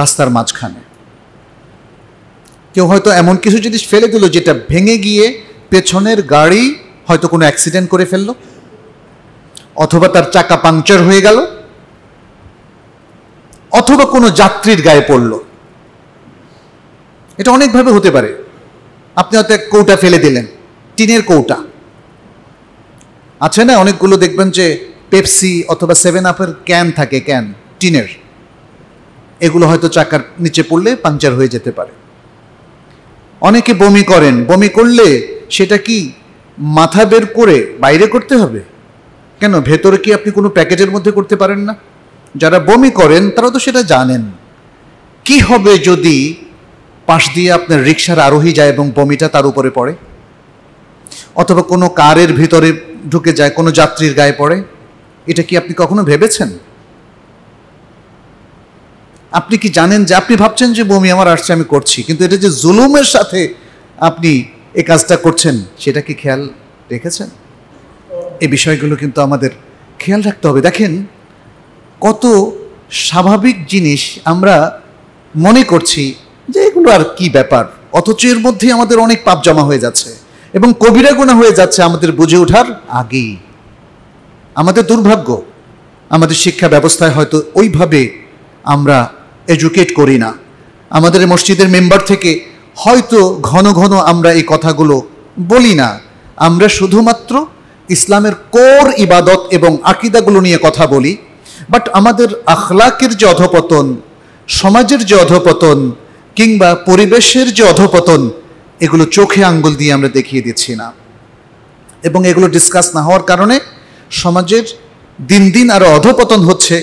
রাস্তার মাঝখানে কেউ হয়তো এমন কিছু জিনিস ফেলে দিল যেটা ভেঙে গিয়ে পেছনের গাড়ি হয়তো কোনো অ্যাক্সিডেন্ট করে ফেলল অথবা তার চাকা পাংচার হয়ে গেল অথবা কোনো যাত্রীর গায়ে পড়লো এটা অনেকভাবে হতে পারে আপনি হয়তো এক কৌটা ফেলে দিলেন টিনের কৌটা আছে না অনেকগুলো দেখবেন যে পেপসি অথবা সেভেন আপের ক্যান থাকে ক্যান টিনের এগুলো হয়তো চাকার নিচে পড়লে পাঞ্চার হয়ে যেতে পারে অনেকে বমি করেন বমি করলে সেটা কি মাথা বের করে বাইরে করতে হবে কেন ভেতরে কি আপনি কোনো প্যাকেটের মধ্যে করতে পারেন না যারা বমি করেন তারা তো সেটা জানেন কি হবে যদি পাশ দিয়ে আপনার রিক্সার আরোহী যায় এবং বমিটা তার উপরে পড়ে অথবা কোনো কারের ভিতরে ঢুকে যায় কোনো যাত্রীর গায়ে পড়ে এটা কি আপনি কখনো ভেবেছেন আপনি কি জানেন যে আপনি ভাবছেন যে বমি আমার আসছে আমি করছি কিন্তু এটা যে জুলুমের সাথে আপনি এ কাজটা করছেন সেটা কি খেয়াল রেখেছেন এই বিষয়গুলো কিন্তু আমাদের খেয়াল রাখতে হবে দেখেন কত স্বাভাবিক জিনিস আমরা মনে করছি এগুলো আর কি ব্যাপার অথচ এর মধ্যেই আমাদের অনেক পাপ জমা হয়ে যাচ্ছে এবং কবিরা গোনা হয়ে যাচ্ছে আমাদের বুঝে ওঠার আগেই আমাদের দুর্ভাগ্য আমাদের শিক্ষা ব্যবস্থায় হয়তো ওইভাবে আমরা এডুকেট করি না আমাদের মসজিদের মেম্বার থেকে হয়তো ঘন ঘন আমরা এই কথাগুলো বলি না আমরা শুধুমাত্র ইসলামের কোর ইবাদত এবং আকিদাগুলো নিয়ে কথা বলি বাট আমাদের আখলাকের যে অধপতন সমাজের যে অধপতন কিংবা পরিবেশের যে অধপতন এগুলো চোখে আঙ্গুল দিয়ে আমরা দেখিয়ে দিচ্ছি না এবং এগুলো ডিসকাস না হওয়ার কারণে সমাজের দিন দিন আরো অধপতন হচ্ছে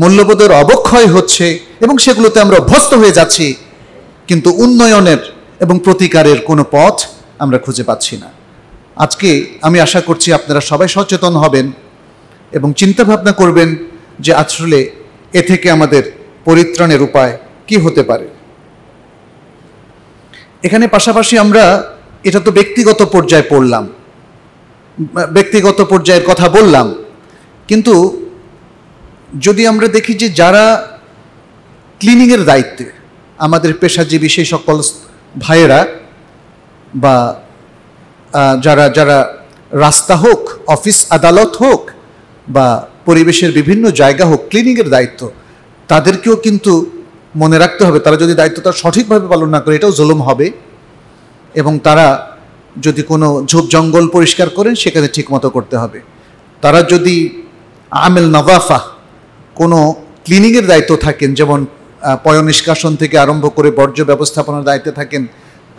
মূল্যবোধের অবক্ষয় হচ্ছে এবং সেগুলোতে আমরা অভ্যস্ত হয়ে যাচ্ছি কিন্তু উন্নয়নের এবং প্রতিকারের কোনো পথ আমরা খুঁজে পাচ্ছি না আজকে আমি আশা করছি আপনারা সবাই সচেতন হবেন এবং চিন্তাভাবনা করবেন যে আসলে এ থেকে আমাদের পরিত্রাণের উপায় কি হতে পারে এখানে পাশাপাশি আমরা এটা তো ব্যক্তিগত পর্যায়ে পড়লাম ব্যক্তিগত পর্যায়ের কথা বললাম কিন্তু যদি আমরা দেখি যে যারা ক্লিনিংয়ের দায়িত্বে আমাদের পেশাজীবী সেই সকল ভাইয়েরা বা যারা যারা রাস্তা হোক অফিস আদালত হোক বা পরিবেশের বিভিন্ন জায়গা হোক ক্লিনিংয়ের দায়িত্ব তাদেরকেও কিন্তু মনে রাখতে হবে তারা যদি দায়িত্বটা সঠিকভাবে পালন না করে এটাও জুলুম হবে এবং তারা যদি কোনো ঝোপ জঙ্গল পরিষ্কার করেন সেখানে ঠিকমতো করতে হবে তারা যদি আমেল নবাফা কোনো ক্লিনিংয়ের দায়িত্ব থাকেন যেমন পয় নিষ্কাশন থেকে আরম্ভ করে বর্জ্য ব্যবস্থাপনার দায়িত্বে থাকেন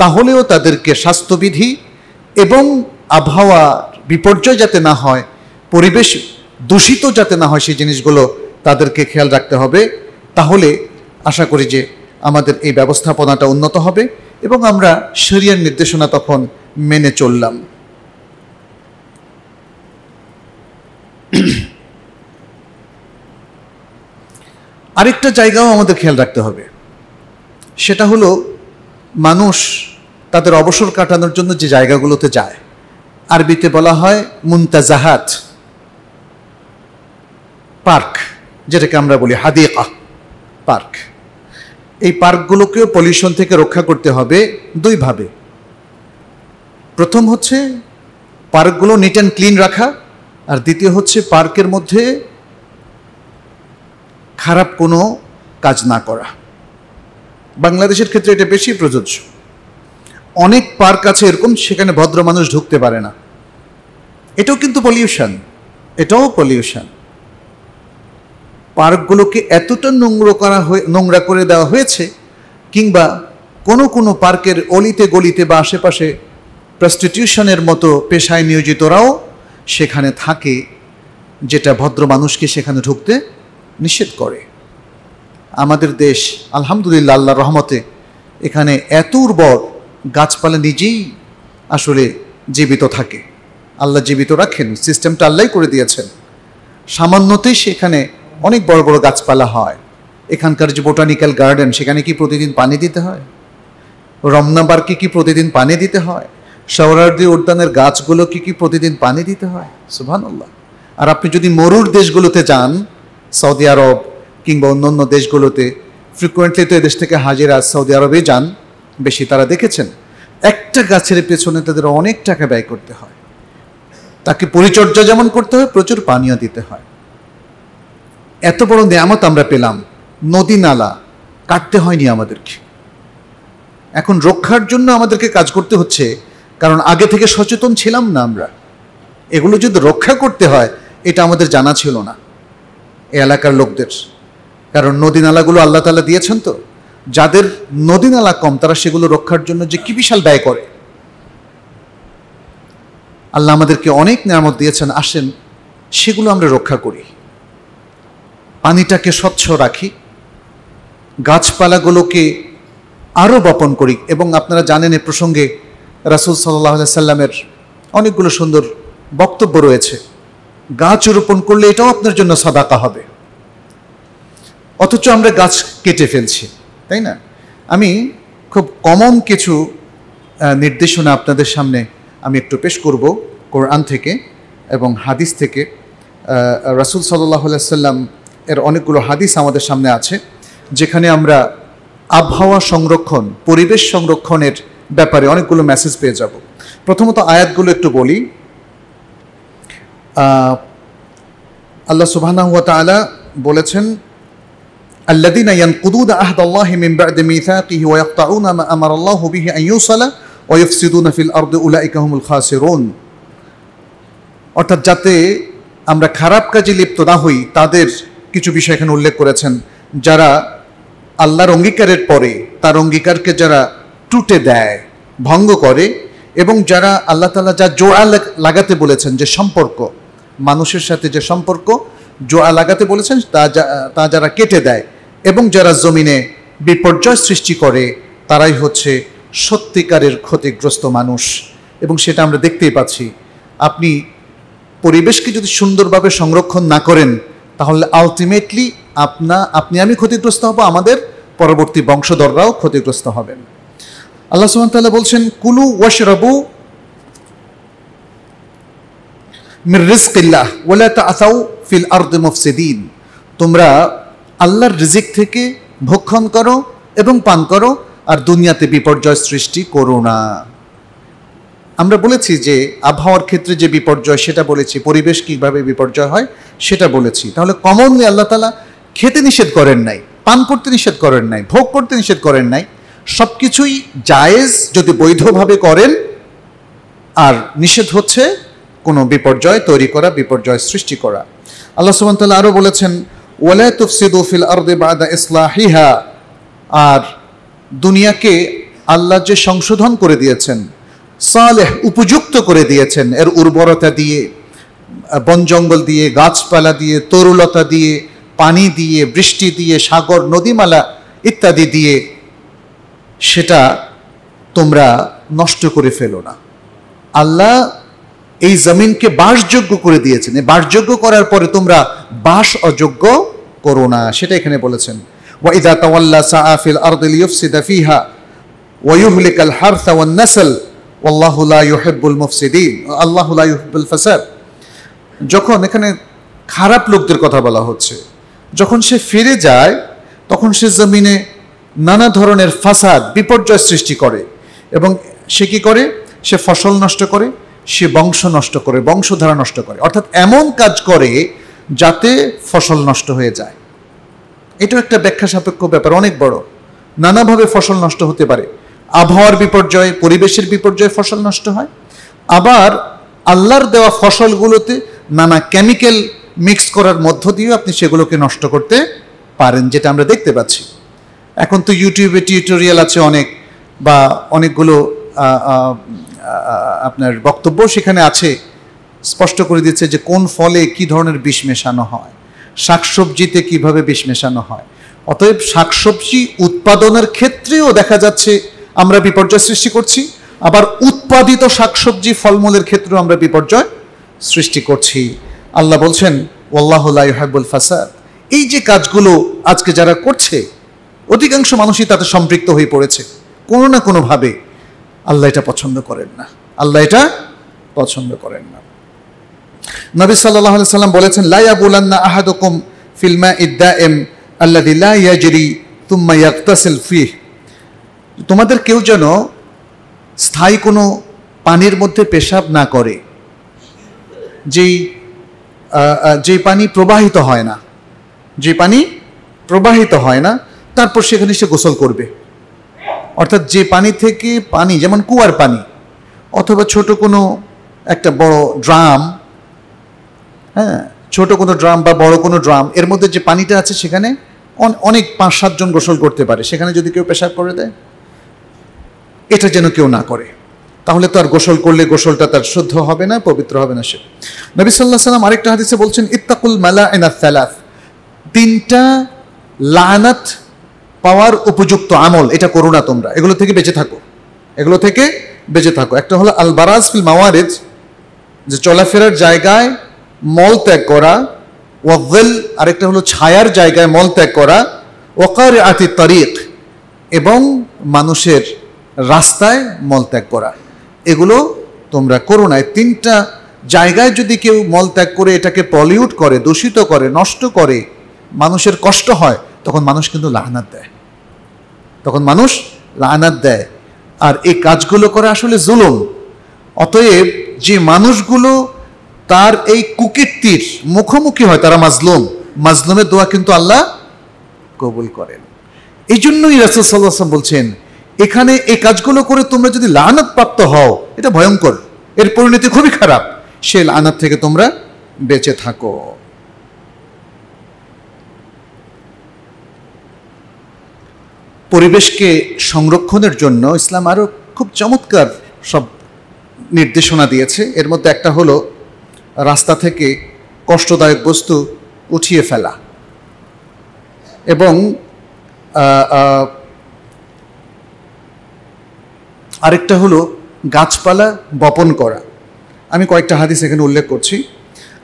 তাহলেও তাদেরকে স্বাস্থ্যবিধি এবং আবহাওয়া বিপর্যয় যাতে না হয় পরিবেশ দূষিত যাতে না হয় সেই জিনিসগুলো তাদেরকে খেয়াল রাখতে হবে তাহলে আশা করি যে আমাদের এই ব্যবস্থাপনাটা উন্নত হবে এবং আমরা শরিয়ার নির্দেশনা তখন মেনে চললাম আরেকটা জায়গাও আমাদের খেয়াল রাখতে হবে সেটা হলো মানুষ তাদের অবসর কাটানোর জন্য যে জায়গাগুলোতে যায় আরবিতে বলা হয় মুন্তাজাহাত পার্ক যেটাকে আমরা বলি হাদিকা পার্ক এই পার্কগুলোকেও পলিউশন থেকে রক্ষা করতে হবে দুইভাবে প্রথম হচ্ছে পার্কগুলো নিট অ্যান্ড ক্লিন রাখা আর দ্বিতীয় হচ্ছে পার্কের মধ্যে খারাপ কোনো কাজ না করা বাংলাদেশের ক্ষেত্রে এটা বেশি প্রযোজ্য অনেক পার্ক আছে এরকম সেখানে ভদ্র মানুষ ঢুকতে পারে না এটাও কিন্তু পলিউশন এটাও পলিউশন পার্কগুলোকে এতটা নোংরা করা হয়ে নোংরা করে দেওয়া হয়েছে কিংবা কোনো কোনো পার্কের অলিতে গলিতে বা আশেপাশে প্রস্টিটিউশনের মতো পেশায় নিয়োজিতরাও সেখানে থাকে যেটা ভদ্র মানুষকে সেখানে ঢুকতে নিষেধ করে আমাদের দেশ আলহামদুলিল্লাহ আল্লাহ রহমতে এখানে এত উর্বর গাছপালা নিজেই আসলে জীবিত থাকে আল্লাহ জীবিত রাখেন সিস্টেমটা আল্লাহ করে দিয়েছেন সামান্যতেই সেখানে অনেক বড় বড় গাছপালা হয় এখানকার যে বোটানিক্যাল গার্ডেন সেখানে কি প্রতিদিন পানি দিতে হয় রমনা পার্কে কি প্রতিদিন পানি দিতে হয় সৌরার্দি উদ্যানের গাছগুলো কি প্রতিদিন পানি দিতে হয় সুবহানাল্লাহ আর আপনি যদি মরুর দেশগুলোতে যান সৌদি আরব কিংবা অন্যান্য দেশগুলোতে ফ্রিকুয়েন্টলি তো এদেশ থেকে হাজিরা সৌদি আরবে যান বেশি তারা দেখেছেন একটা গাছের পেছনে তাদের অনেক টাকা ব্যয় করতে হয় তাকে পরিচর্যা যেমন করতে হয় প্রচুর পানীয় দিতে হয় এত বড় নেয়ামত আমরা পেলাম নদী নালা কাটতে হয়নি আমাদেরকে এখন রক্ষার জন্য আমাদেরকে কাজ করতে হচ্ছে কারণ আগে থেকে সচেতন ছিলাম না আমরা এগুলো যদি রক্ষা করতে হয় এটা আমাদের জানা ছিল না এ এলাকার লোকদের কারণ নদী নালাগুলো আল্লাহ তালা দিয়েছেন তো যাদের নদী নালা কম তারা সেগুলো রক্ষার জন্য যে কী বিশাল ব্যয় করে আল্লাহ আমাদেরকে অনেক নিয়ামত দিয়েছেন আসেন সেগুলো আমরা রক্ষা করি পানিটাকে স্বচ্ছ রাখি গাছপালাগুলোকে আরও বপন করি এবং আপনারা জানেন এ প্রসঙ্গে রাসুল সাল্লাহ সাল্লামের অনেকগুলো সুন্দর বক্তব্য রয়েছে গাছ রোপণ করলে এটাও আপনার জন্য সাদাকা হবে অথচ আমরা গাছ কেটে ফেলছি তাই না আমি খুব কমন কিছু নির্দেশনা আপনাদের সামনে আমি একটু পেশ করব কোরআন থেকে এবং হাদিস থেকে রাসুল সাল্লাহ সাল্লাম এর অনেকগুলো হাদিস আমাদের সামনে আছে যেখানে আমরা আবহাওয়া সংরক্ষণ পরিবেশ সংরক্ষণের ব্যাপারে অনেকগুলো মেসেজ পেয়ে যাব প্রথমত আয়াতগুলো একটু বলি আল্লাহ সুবাহ বলেছেন الذين ينقضون عهد الله من بعد ميثاقه ويقطعون ما أمر الله به أن يوصل ويفسدون في الأرض أولئك هم الخاسرون অর্থাৎ যাতে আমরা খারাপ কাজে লিপ্ত না হই তাদের কিছু বিষয় এখানে উল্লেখ করেছেন যারা আল্লাহর অঙ্গীকারের পরে তার অঙ্গীকারকে যারা টুটে দেয় ভঙ্গ করে এবং যারা আল্লাহ তালা যা জোয়া লাগাতে বলেছেন যে সম্পর্ক মানুষের সাথে যে সম্পর্ক জোয়া লাগাতে বলেছেন তা তা যারা কেটে দেয় এবং যারা জমিনে বিপর্যয় সৃষ্টি করে তারাই হচ্ছে সত্যিকারের ক্ষতিগ্রস্ত মানুষ এবং সেটা আমরা দেখতেই পাচ্ছি আপনি পরিবেশকে যদি সুন্দরভাবে সংরক্ষণ না করেন তাহলে আলটিমেটলি আপনা আপনি আমি ক্ষতিগ্রস্ত হব আমাদের পরবর্তী বংশধররাও ক্ষতিগ্রস্ত হবেন আল্লাহ সুহান তাল্লাহ বলছেন কুলু ওয়াশরাবু মির রিজকিল্লাহ ওলা তাসাউ ফিল আর্দ মুফসিদিন তোমরা আল্লাহর রিজিক থেকে ভক্ষণ করো এবং পান করো আর দুনিয়াতে বিপর্যয় সৃষ্টি করো না আমরা বলেছি যে আবহাওয়ার ক্ষেত্রে যে বিপর্যয় সেটা বলেছি পরিবেশ কীভাবে বিপর্যয় হয় সেটা বলেছি তাহলে কমনলি আল্লাহ তালা খেতে নিষেধ করেন নাই পান করতে নিষেধ করেন নাই ভোগ করতে নিষেধ করেন নাই সব কিছুই জায়েজ যদি বৈধভাবে করেন আর নিষেধ হচ্ছে কোনো বিপর্যয় তৈরি করা বিপর্যয় সৃষ্টি করা আল্লাহ সুবান্তাল্লাহ আরও বলেছেন ওয়ালা তুফসিদু ফিল আরদে বাদা ইসলাহিহা আর দুনিয়াকে আল্লাহ যে সংশোধন করে দিয়েছেন সালেহ উপযুক্ত করে দিয়েছেন এর উর্বরতা দিয়ে বন জঙ্গল দিয়ে গাছপালা দিয়ে তরুলতা দিয়ে পানি দিয়ে বৃষ্টি দিয়ে সাগর নদীমালা ইত্যাদি দিয়ে সেটা তোমরা নষ্ট করে ফেলো না আল্লাহ এই জমিনকে বাসযোগ্য করে দিয়েছেন এই বাসযোগ্য করার পরে তোমরা বাস অযোগ্য করো না সেটা এখানে বলেছেন ওয়াইদা তাওয়াল্লা সাআফিল আরদিল ইউফসিদা ফিহা হারসা ওয়ান নাসল যখন এখানে খারাপ লোকদের কথা বলা হচ্ছে যখন সে ফিরে যায় তখন সে জমিনে নানা ধরনের ফাসাদ বিপর্যয় সৃষ্টি করে এবং সে কী করে সে ফসল নষ্ট করে সে বংশ নষ্ট করে বংশধারা নষ্ট করে অর্থাৎ এমন কাজ করে যাতে ফসল নষ্ট হয়ে যায় এটা একটা ব্যাখ্যা সাপেক্ষ ব্যাপার অনেক বড় নানাভাবে ফসল নষ্ট হতে পারে আবহাওয়ার বিপর্যয়ে পরিবেশের বিপর্যয়ে ফসল নষ্ট হয় আবার আল্লাহর দেওয়া ফসলগুলোতে নানা কেমিক্যাল মিক্স করার মধ্য দিয়েও আপনি সেগুলোকে নষ্ট করতে পারেন যেটা আমরা দেখতে পাচ্ছি এখন তো ইউটিউবে টিউটোরিয়াল আছে অনেক বা অনেকগুলো আপনার বক্তব্য সেখানে আছে স্পষ্ট করে দিচ্ছে যে কোন ফলে কি ধরনের বিষ মেশানো হয় শাকসবজিতে কিভাবে বিষ মেশানো হয় অতএব শাকসবজি উৎপাদনের ক্ষেত্রেও দেখা যাচ্ছে আমরা বিপর্যয় সৃষ্টি করছি আবার উৎপাদিত শাকসবজি ফলমূলের ক্ষেত্রেও আমরা বিপর্যয় সৃষ্টি করছি আল্লাহ বলছেন ওল্লাহুল ফাসাদ এই যে কাজগুলো আজকে যারা করছে অধিকাংশ মানুষই তাতে সম্পৃক্ত হয়ে পড়েছে কোনো না কোনোভাবে আল্লাহ এটা পছন্দ করেন না আল্লাহ এটা পছন্দ করেন না নবী সাল্লাহ সাল্লাম বলেছেন লাইয়াবুলান্না আহাদকুম ফিল্মা ইদ্দা এম আল্লাহ ইয়াজরি তুম্মা ইয়াক্তাসিল ফিহ তোমাদের কেউ যেন স্থায়ী কোনো পানির মধ্যে পেশাব না করে যেই যে পানি প্রবাহিত হয় না যে পানি প্রবাহিত হয় না তারপর সেখানে সে গোসল করবে অর্থাৎ যে পানি থেকে পানি যেমন কুয়ার পানি অথবা ছোট কোনো একটা বড় ড্রাম হ্যাঁ ছোট কোনো ড্রাম বা বড় কোনো ড্রাম এর মধ্যে যে পানিটা আছে সেখানে অনেক পাঁচ সাতজন গোসল করতে পারে সেখানে যদি কেউ পেশাব করে দেয় এটা যেন কেউ না করে তাহলে তো আর গোসল করলে গোসলটা তার শুদ্ধ হবে না পবিত্র হবে না সে নবী সাল্লাহ সাল্লাম আরেকটা হাদিসে বলছেন ইত্তাকুল মালা এনা সালাফ তিনটা লানাত পাওয়ার উপযুক্ত আমল এটা করো না তোমরা এগুলো থেকে বেঁচে থাকো এগুলো থেকে বেঁচে থাকো একটা হলো আলবারাজ ফিল মাওয়ারেজ যে চলাফেরার জায়গায় মল ত্যাগ করা ওয়েল আরেকটা হলো ছায়ার জায়গায় মল ত্যাগ করা ওকার আতি তারিখ এবং মানুষের রাস্তায় মলত্যাগ করা এগুলো তোমরা করো না তিনটা জায়গায় যদি কেউ মলত্যাগ করে এটাকে পলিউট করে দূষিত করে নষ্ট করে মানুষের কষ্ট হয় তখন মানুষ কিন্তু লাহনাত দেয় তখন মানুষ লাহনাত দেয় আর এই কাজগুলো করে আসলে জুলুম অতএব যে মানুষগুলো তার এই কুকীর্তির মুখোমুখি হয় তারা মাজলুম মাজলুমের দোয়া কিন্তু আল্লাহ কবুল করেন এই জন্যই রাসুল সাল্লাহ বলছেন এখানে এই কাজগুলো করে তোমরা যদি লানত প্রাপ্ত হও এটা ভয়ঙ্কর এর পরিণতি খুবই খারাপ সে লানত থেকে তোমরা বেঁচে থাকো পরিবেশকে সংরক্ষণের জন্য ইসলাম আরও খুব চমৎকার সব নির্দেশনা দিয়েছে এর মধ্যে একটা হলো রাস্তা থেকে কষ্টদায়ক বস্তু উঠিয়ে ফেলা এবং আরেকটা হলো গাছপালা বপন করা আমি কয়েকটা হাদিস এখানে উল্লেখ করছি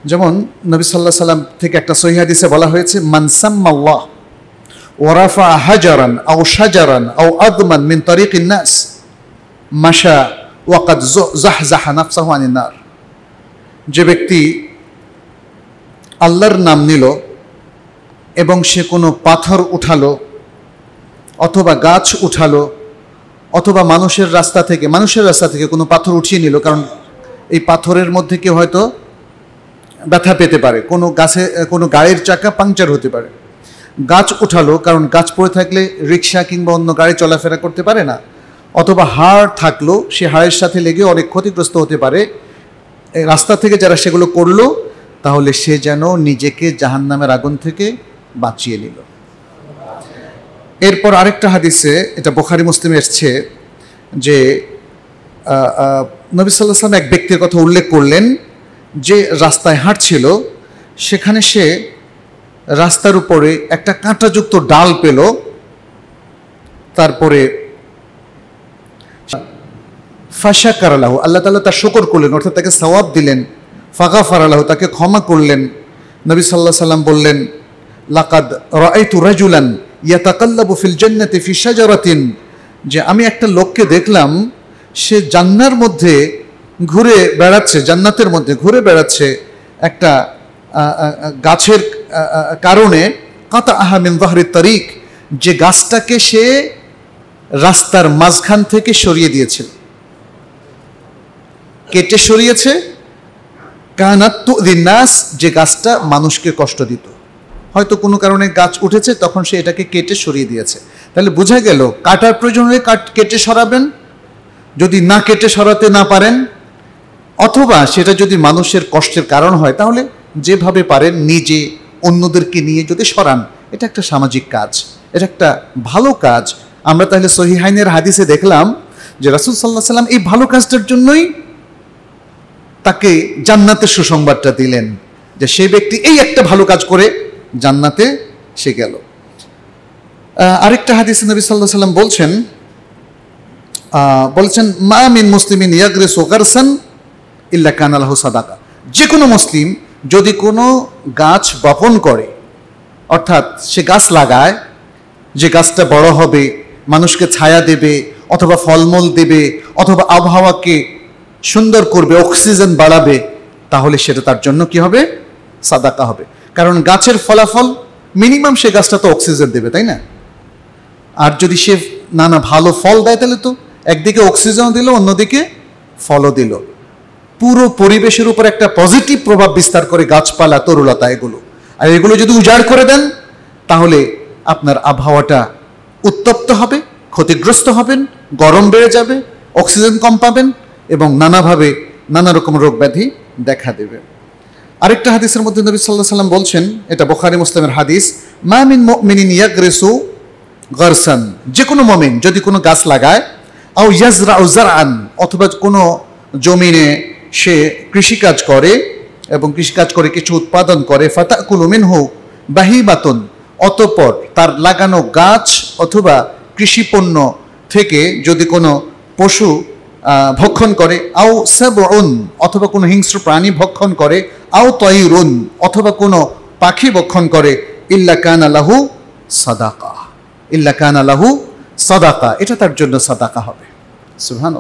যেমন নবী সাল্লাহ সাল্লাম থেকে একটা সহি হাদিসে বলা হয়েছে মানসাম্মাল্লাহ ওরাফা হাজারান আও শাহজারান আও আদমান মিন তারিক ইন্নাস মাসা ওয়াকাদ জাহ জাহা নাফসাহ আনিনার যে ব্যক্তি আল্লাহর নাম নিল এবং সে কোনো পাথর উঠালো অথবা গাছ উঠালো অথবা মানুষের রাস্তা থেকে মানুষের রাস্তা থেকে কোনো পাথর উঠিয়ে নিল কারণ এই পাথরের মধ্যে কেউ হয়তো ব্যথা পেতে পারে কোনো গাছে কোনো গাড়ির চাকা পাংচার হতে পারে গাছ উঠালো কারণ গাছ পড়ে থাকলে রিক্সা কিংবা অন্য গাড়ি চলাফেরা করতে পারে না অথবা হাড় থাকলো সে হাড়ের সাথে লেগে অনেক ক্ষতিগ্রস্ত হতে পারে রাস্তা থেকে যারা সেগুলো করলো তাহলে সে যেন নিজেকে জাহান্নামের আগুন থেকে বাঁচিয়ে নিল এরপর আরেকটা হাদিসে এটা বোখারি মুসলিমে এসছে যে নবী সাল্লাহ সাল্লাম এক ব্যক্তির কথা উল্লেখ করলেন যে রাস্তায় হাঁটছিল সেখানে সে রাস্তার উপরে একটা কাঁটাযুক্ত ডাল পেল তারপরে ফাঁসা কারালাহ আল্লাহ তালা তার শকর করলেন অর্থাৎ তাকে সওয়াব দিলেন ফাঁকা ফারালাহ তাকে ক্ষমা করলেন নবী সাল্লাহ সাল্লাম বললেন লাকাদ রায়তু রাজুলান ইয়াতাকাল্লাবু ফিল জান্নাতি ফি শাজারাতিন যে আমি একটা লোককে দেখলাম সে জান্নার মধ্যে ঘুরে বেড়াচ্ছে জান্নাতের মধ্যে ঘুরে বেড়াচ্ছে একটা গাছের কারণে কাতা মিন বাহরি তারিক যে গাছটাকে সে রাস্তার মাঝখান থেকে সরিয়ে দিয়েছিল কেটে সরিয়েছে কানাত নাস যে গাছটা মানুষকে কষ্ট দিত হয়তো কোনো কারণে গাছ উঠেছে তখন সে এটাকে কেটে সরিয়ে দিয়েছে তাহলে বোঝা গেল কাটার প্রয়োজন হলে কাট কেটে সরাবেন যদি না কেটে সরাতে না পারেন অথবা সেটা যদি মানুষের কষ্টের কারণ হয় তাহলে যেভাবে পারেন নিজে অন্যদেরকে নিয়ে যদি সরান এটা একটা সামাজিক কাজ এটা একটা ভালো কাজ আমরা তাহলে সহিহাইনের হাদিসে দেখলাম যে রাসুল সাল্লাহ সাল্লাম এই ভালো কাজটার জন্যই তাকে জান্নাতের সুসংবাদটা দিলেন যে সেই ব্যক্তি এই একটা ভালো কাজ করে জান্নাতে সে গেল আরেকটা হাদিস নবী সাল্লাহ সাল্লাম বলছেন বলছেন মা মিন মুসলিমিন ইয়াগরে সোকারসান ইল্লা কান আলহ সাদাকা যে কোনো মুসলিম যদি কোনো গাছ বপন করে অর্থাৎ সে গাছ লাগায় যে গাছটা বড় হবে মানুষকে ছায়া দেবে অথবা ফলমূল দেবে অথবা আবহাওয়াকে সুন্দর করবে অক্সিজেন বাড়াবে তাহলে সেটা তার জন্য কি হবে সাদাকা হবে কারণ গাছের ফলাফল মিনিমাম সে গাছটা তো অক্সিজেন দেবে তাই না আর যদি সে নানা ভালো ফল দেয় তাহলে তো একদিকে অক্সিজেন দিল অন্যদিকে ফলও দিল পুরো পরিবেশের উপর একটা পজিটিভ প্রভাব বিস্তার করে গাছপালা তরুলতা এগুলো আর এগুলো যদি উজাড় করে দেন তাহলে আপনার আবহাওয়াটা উত্তপ্ত হবে ক্ষতিগ্রস্ত হবেন গরম বেড়ে যাবে অক্সিজেন কম পাবেন এবং নানাভাবে নানা রকম রোগ ব্যাধি দেখা দেবে আরেকটা হাদিসের মধ্যে নবী সাল্লাহ সাল্লাম বলছেন এটা বোখারি মুসলামের হাদিস মামিন মিনিন ইয়াগ্রেসু গরসান যে কোনো মমিন যদি কোনো গাছ লাগায় আও ইয়াজরা উজার আন অথবা কোনো জমিনে সে কৃষিকাজ করে এবং কৃষিকাজ করে কিছু উৎপাদন করে ফাতা কুলুমিন হোক বাহিবাতন অতপর তার লাগানো গাছ অথবা কৃষিপণ্য থেকে যদি কোনো পশু ভক্ষণ করে আও সেবন অথবা কোনো হিংস্র প্রাণী ভক্ষণ করে আও তয়রুন অথবা কোনো পাখি বক্ষণ করে ইল্লা কান আলাহু সাদাকা ইল্লা কান আলাহু সাদাকা এটা তার জন্য সাদাকা হবে সুহান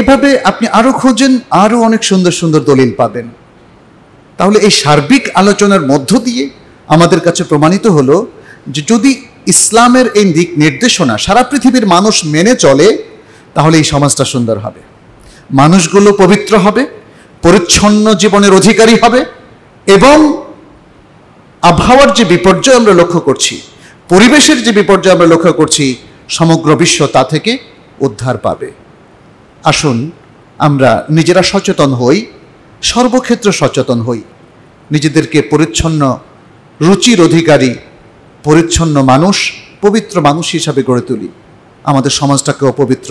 এভাবে আপনি আরও খোঁজেন আরও অনেক সুন্দর সুন্দর দলিল পাবেন তাহলে এই সার্বিক আলোচনার মধ্য দিয়ে আমাদের কাছে প্রমাণিত হলো যে যদি ইসলামের এই দিক নির্দেশনা সারা পৃথিবীর মানুষ মেনে চলে তাহলে এই সমাজটা সুন্দর হবে মানুষগুলো পবিত্র হবে পরিচ্ছন্ন জীবনের অধিকারী হবে এবং আবহাওয়ার যে বিপর্যয় আমরা লক্ষ্য করছি পরিবেশের যে বিপর্যয় আমরা লক্ষ্য করছি সমগ্র বিশ্ব তা থেকে উদ্ধার পাবে আসুন আমরা নিজেরা সচেতন হই সর্বক্ষেত্র সচেতন হই নিজেদেরকে পরিচ্ছন্ন রুচির অধিকারী পরিচ্ছন্ন মানুষ পবিত্র মানুষ হিসাবে গড়ে তুলি আমাদের সমাজটাকে অপবিত্র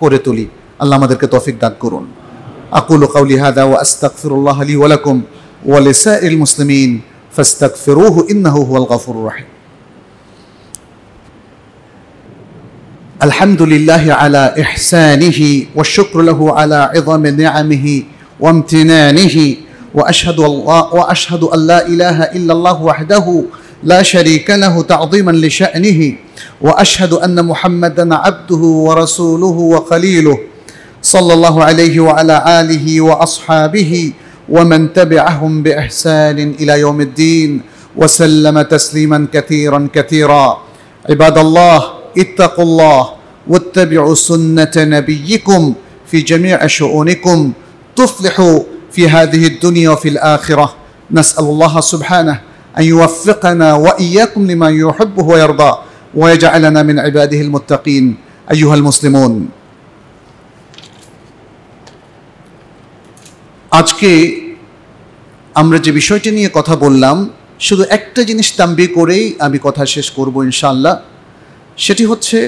করে তুলি আল্লাহ আমাদেরকে তফিক দান করুন أقول قولي هذا وأستغفر الله لي ولكم ولسائر المسلمين فاستغفروه إنه هو الغفور الرحيم الحمد لله على إحسانه والشكر له على عظم نعمه وامتنانه وأشهد, الله وأشهد أن لا إله إلا الله وحده لا شريك له تعظيما لشأنه وأشهد أن محمدا عبده ورسوله وخليله صلى الله عليه وعلى اله واصحابه ومن تبعهم باحسان الى يوم الدين وسلم تسليما كثيرا كثيرا عباد الله اتقوا الله واتبعوا سنه نبيكم في جميع شؤونكم تفلحوا في هذه الدنيا وفي الاخره نسال الله سبحانه ان يوفقنا واياكم لما يحبه ويرضى ويجعلنا من عباده المتقين ايها المسلمون আজকে আমরা যে বিষয়টি নিয়ে কথা বললাম শুধু একটা জিনিস তাম্বি করেই আমি কথা শেষ করব ইনশাল্লাহ সেটি হচ্ছে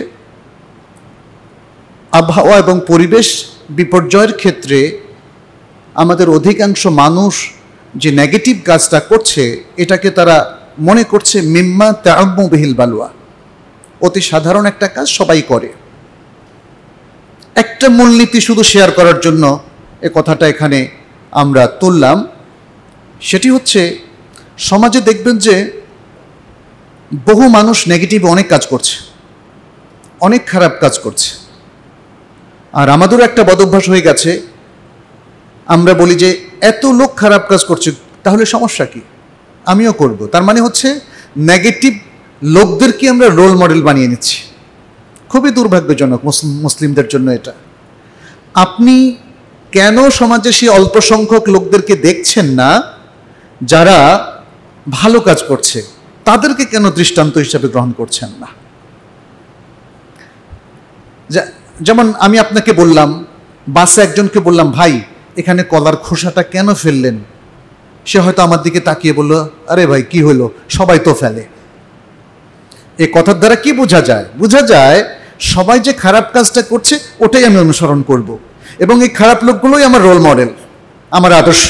আবহাওয়া এবং পরিবেশ বিপর্যয়ের ক্ষেত্রে আমাদের অধিকাংশ মানুষ যে নেগেটিভ কাজটা করছে এটাকে তারা মনে করছে মিম্মা তাম্য বেহিল বালুয়া অতি সাধারণ একটা কাজ সবাই করে একটা মূলনীতি শুধু শেয়ার করার জন্য এ কথাটা এখানে আমরা তুললাম সেটি হচ্ছে সমাজে দেখবেন যে বহু মানুষ নেগেটিভ অনেক কাজ করছে অনেক খারাপ কাজ করছে আর আমাদেরও একটা বদভ্যাস হয়ে গেছে আমরা বলি যে এত লোক খারাপ কাজ করছে তাহলে সমস্যা কি আমিও করব তার মানে হচ্ছে নেগেটিভ লোকদেরকে আমরা রোল মডেল বানিয়ে নিচ্ছি খুবই দুর্ভাগ্যজনক মুসলিমদের জন্য এটা আপনি কেন সমাজে সেই অল্প সংখ্যক লোকদেরকে দেখছেন না যারা ভালো কাজ করছে তাদেরকে কেন দৃষ্টান্ত হিসাবে গ্রহণ করছেন না যেমন আমি আপনাকে বললাম বাসে একজনকে বললাম ভাই এখানে কলার খোসাটা কেন ফেললেন সে হয়তো আমার দিকে তাকিয়ে বলল আরে ভাই কি হলো সবাই তো ফেলে এ কথার দ্বারা কি বোঝা যায় বোঝা যায় সবাই যে খারাপ কাজটা করছে ওটাই আমি অনুসরণ করবো এবং এই খারাপ লোকগুলোই আমার রোল মডেল আমার আদর্শ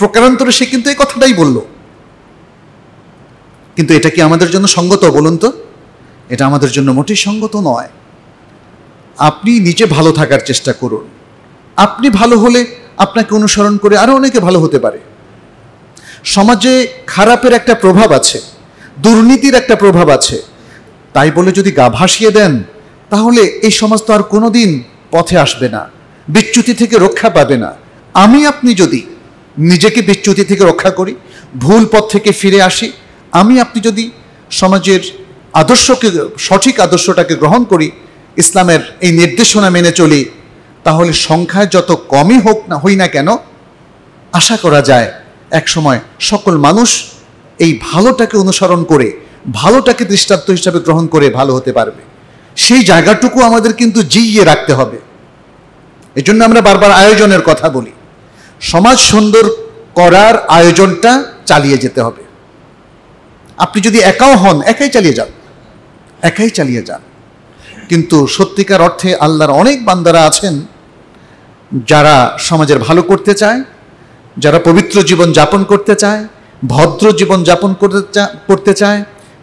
প্রকারান্তরে সে কিন্তু এই কথাটাই বলল কিন্তু এটা কি আমাদের জন্য সঙ্গত বলুন তো এটা আমাদের জন্য মোটেই সঙ্গত নয় আপনি নিজে ভালো থাকার চেষ্টা করুন আপনি ভালো হলে আপনাকে অনুসরণ করে আরও অনেকে ভালো হতে পারে সমাজে খারাপের একটা প্রভাব আছে দুর্নীতির একটা প্রভাব আছে তাই বলে যদি গা ভাসিয়ে দেন তাহলে এই সমাজ তো আর কোনো দিন পথে আসবে না বিচ্যুতি থেকে রক্ষা পাবে না আমি আপনি যদি নিজেকে বিচ্যুতি থেকে রক্ষা করি ভুল পথ থেকে ফিরে আসি আমি আপনি যদি সমাজের আদর্শকে সঠিক আদর্শটাকে গ্রহণ করি ইসলামের এই নির্দেশনা মেনে চলি তাহলে সংখ্যায় যত কমই হোক না হই না কেন আশা করা যায় একসময় সকল মানুষ এই ভালোটাকে অনুসরণ করে ভালোটাকে দৃষ্টান্ত হিসাবে গ্রহণ করে ভালো হতে পারবে সেই জায়গাটুকু আমাদের কিন্তু জিইয়ে রাখতে হবে এজন্য আমরা বারবার আয়োজনের কথা বলি সমাজ সুন্দর করার আয়োজনটা চালিয়ে যেতে হবে আপনি যদি একাও হন একাই চালিয়ে যান একাই চালিয়ে যান কিন্তু সত্যিকার অর্থে আল্লাহর অনেক বান্দারা আছেন যারা সমাজের ভালো করতে চায় যারা পবিত্র জীবন যাপন করতে চায় ভদ্র জীবন যাপন করতে চায়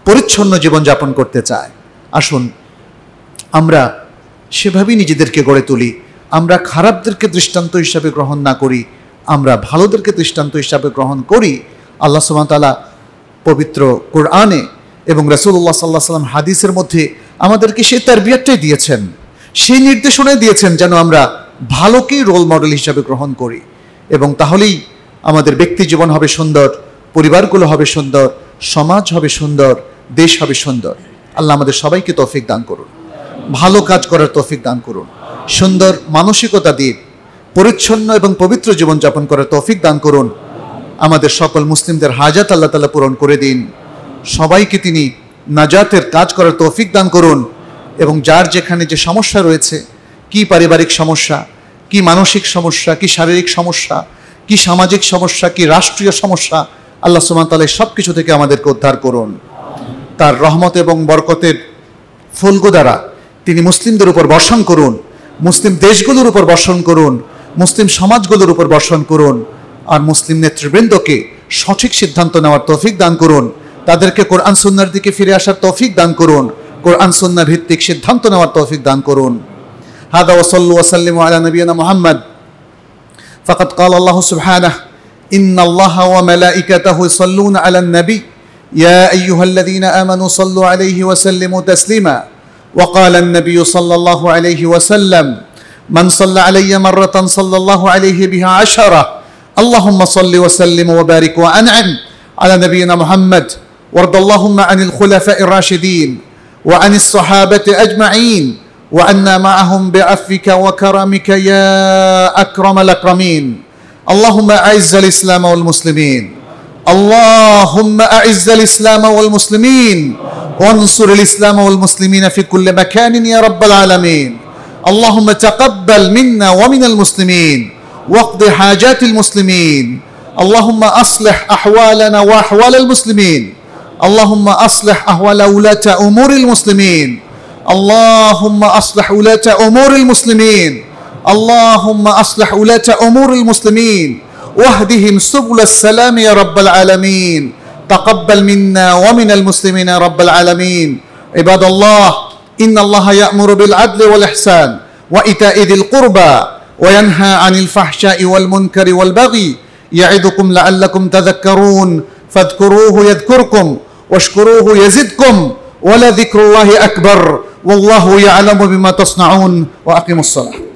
পরিচ্ছন্ন জীবন যাপন করতে চায় আসুন আমরা সেভাবেই নিজেদেরকে গড়ে তুলি আমরা খারাপদেরকে দৃষ্টান্ত হিসাবে গ্রহণ না করি আমরা ভালোদেরকে দৃষ্টান্ত হিসাবে গ্রহণ করি আল্লাহ সুবাহতালা পবিত্র কোরআনে এবং রাসুল্লাহ সাল্লাহ সাল্লাম হাদিসের মধ্যে আমাদেরকে সেই বিয়ারটাই দিয়েছেন সেই নির্দেশনাই দিয়েছেন যেন আমরা ভালোকেই রোল মডেল হিসাবে গ্রহণ করি এবং তাহলেই আমাদের ব্যক্তি জীবন হবে সুন্দর পরিবারগুলো হবে সুন্দর সমাজ হবে সুন্দর দেশ হবে সুন্দর আল্লাহ আমাদের সবাইকে তৌফিক দান করুন ভালো কাজ করার তৌফিক দান করুন সুন্দর মানসিকতা দিয়ে পরিচ্ছন্ন এবং পবিত্র জীবনযাপন করার তৌফিক দান করুন আমাদের সকল মুসলিমদের হাজাত আল্লাহ তালা পূরণ করে দিন সবাইকে তিনি নাজাতের কাজ করার তৌফিক দান করুন এবং যার যেখানে যে সমস্যা রয়েছে কি পারিবারিক সমস্যা কি মানসিক সমস্যা কি শারীরিক সমস্যা কি সামাজিক সমস্যা কি রাষ্ট্রীয় সমস্যা আল্লাহ সুমান তালে সব কিছু থেকে আমাদেরকে উদ্ধার করুন তার রহমত এবং বরকতের ফুলগো দ্বারা তিনি মুসলিমদের উপর বর্ষণ করুন মুসলিম দেশগুলোর উপর বর্ষণ করুন মুসলিম সমাজগুলোর উপর বর্ষণ করুন আর মুসলিম নেতৃবৃন্দকে সঠিক সিদ্ধান্ত নেওয়ার তৌফিক দান করুন তাদেরকে কোরআন সুন্নার দিকে ফিরে আসার তৌফিক দান করুন কোরআন সুন্না ভিত্তিক সিদ্ধান্ত নেওয়ার তৌফিক দান করুন হাদা ওসল্লু ওসাল্লিম আলা নবীনা মোহাম্মদ فقد কাল আল্লাহ سبحانه إن الله وملائكته يصلون على النبي يا أيها الذين آمنوا صلوا عليه وسلموا تسليماً وقال النبي صلى الله عليه وسلم من صلى علي مرة صلى الله عليه بها عشرة اللهم صل وسلم وبارك وأنعم على نبينا محمد وارض اللهم عن الخلفاء الراشدين وعن الصحابة أجمعين وعنا معهم بعفك وكرمك يا أكرم الأكرمين اللهم أعز الإسلام والمسلمين اللهم أعز الإسلام والمسلمين وانصر الإسلام والمسلمين في كل مكان يا رب العالمين اللهم تقبل منا ومن المسلمين واقض حاجات المسلمين اللهم أصلح أحوالنا وأحوال المسلمين اللهم أصلح أحوال ولاة أمور المسلمين اللهم أصلح ولاة أمور المسلمين اللهم أصلح ولاة أمور المسلمين واهدهم سبل السلام يا رب العالمين تقبل منا ومن المسلمين يا رب العالمين عباد الله إن الله يأمر بالعدل والإحسان وإيتاء ذي القربى وينهى عن الفحشاء والمنكر والبغي يعدكم لعلكم تذكرون فاذكروه يذكركم واشكروه يزدكم ولذكر الله أكبر والله يعلم بما تصنعون وأقيموا الصلاة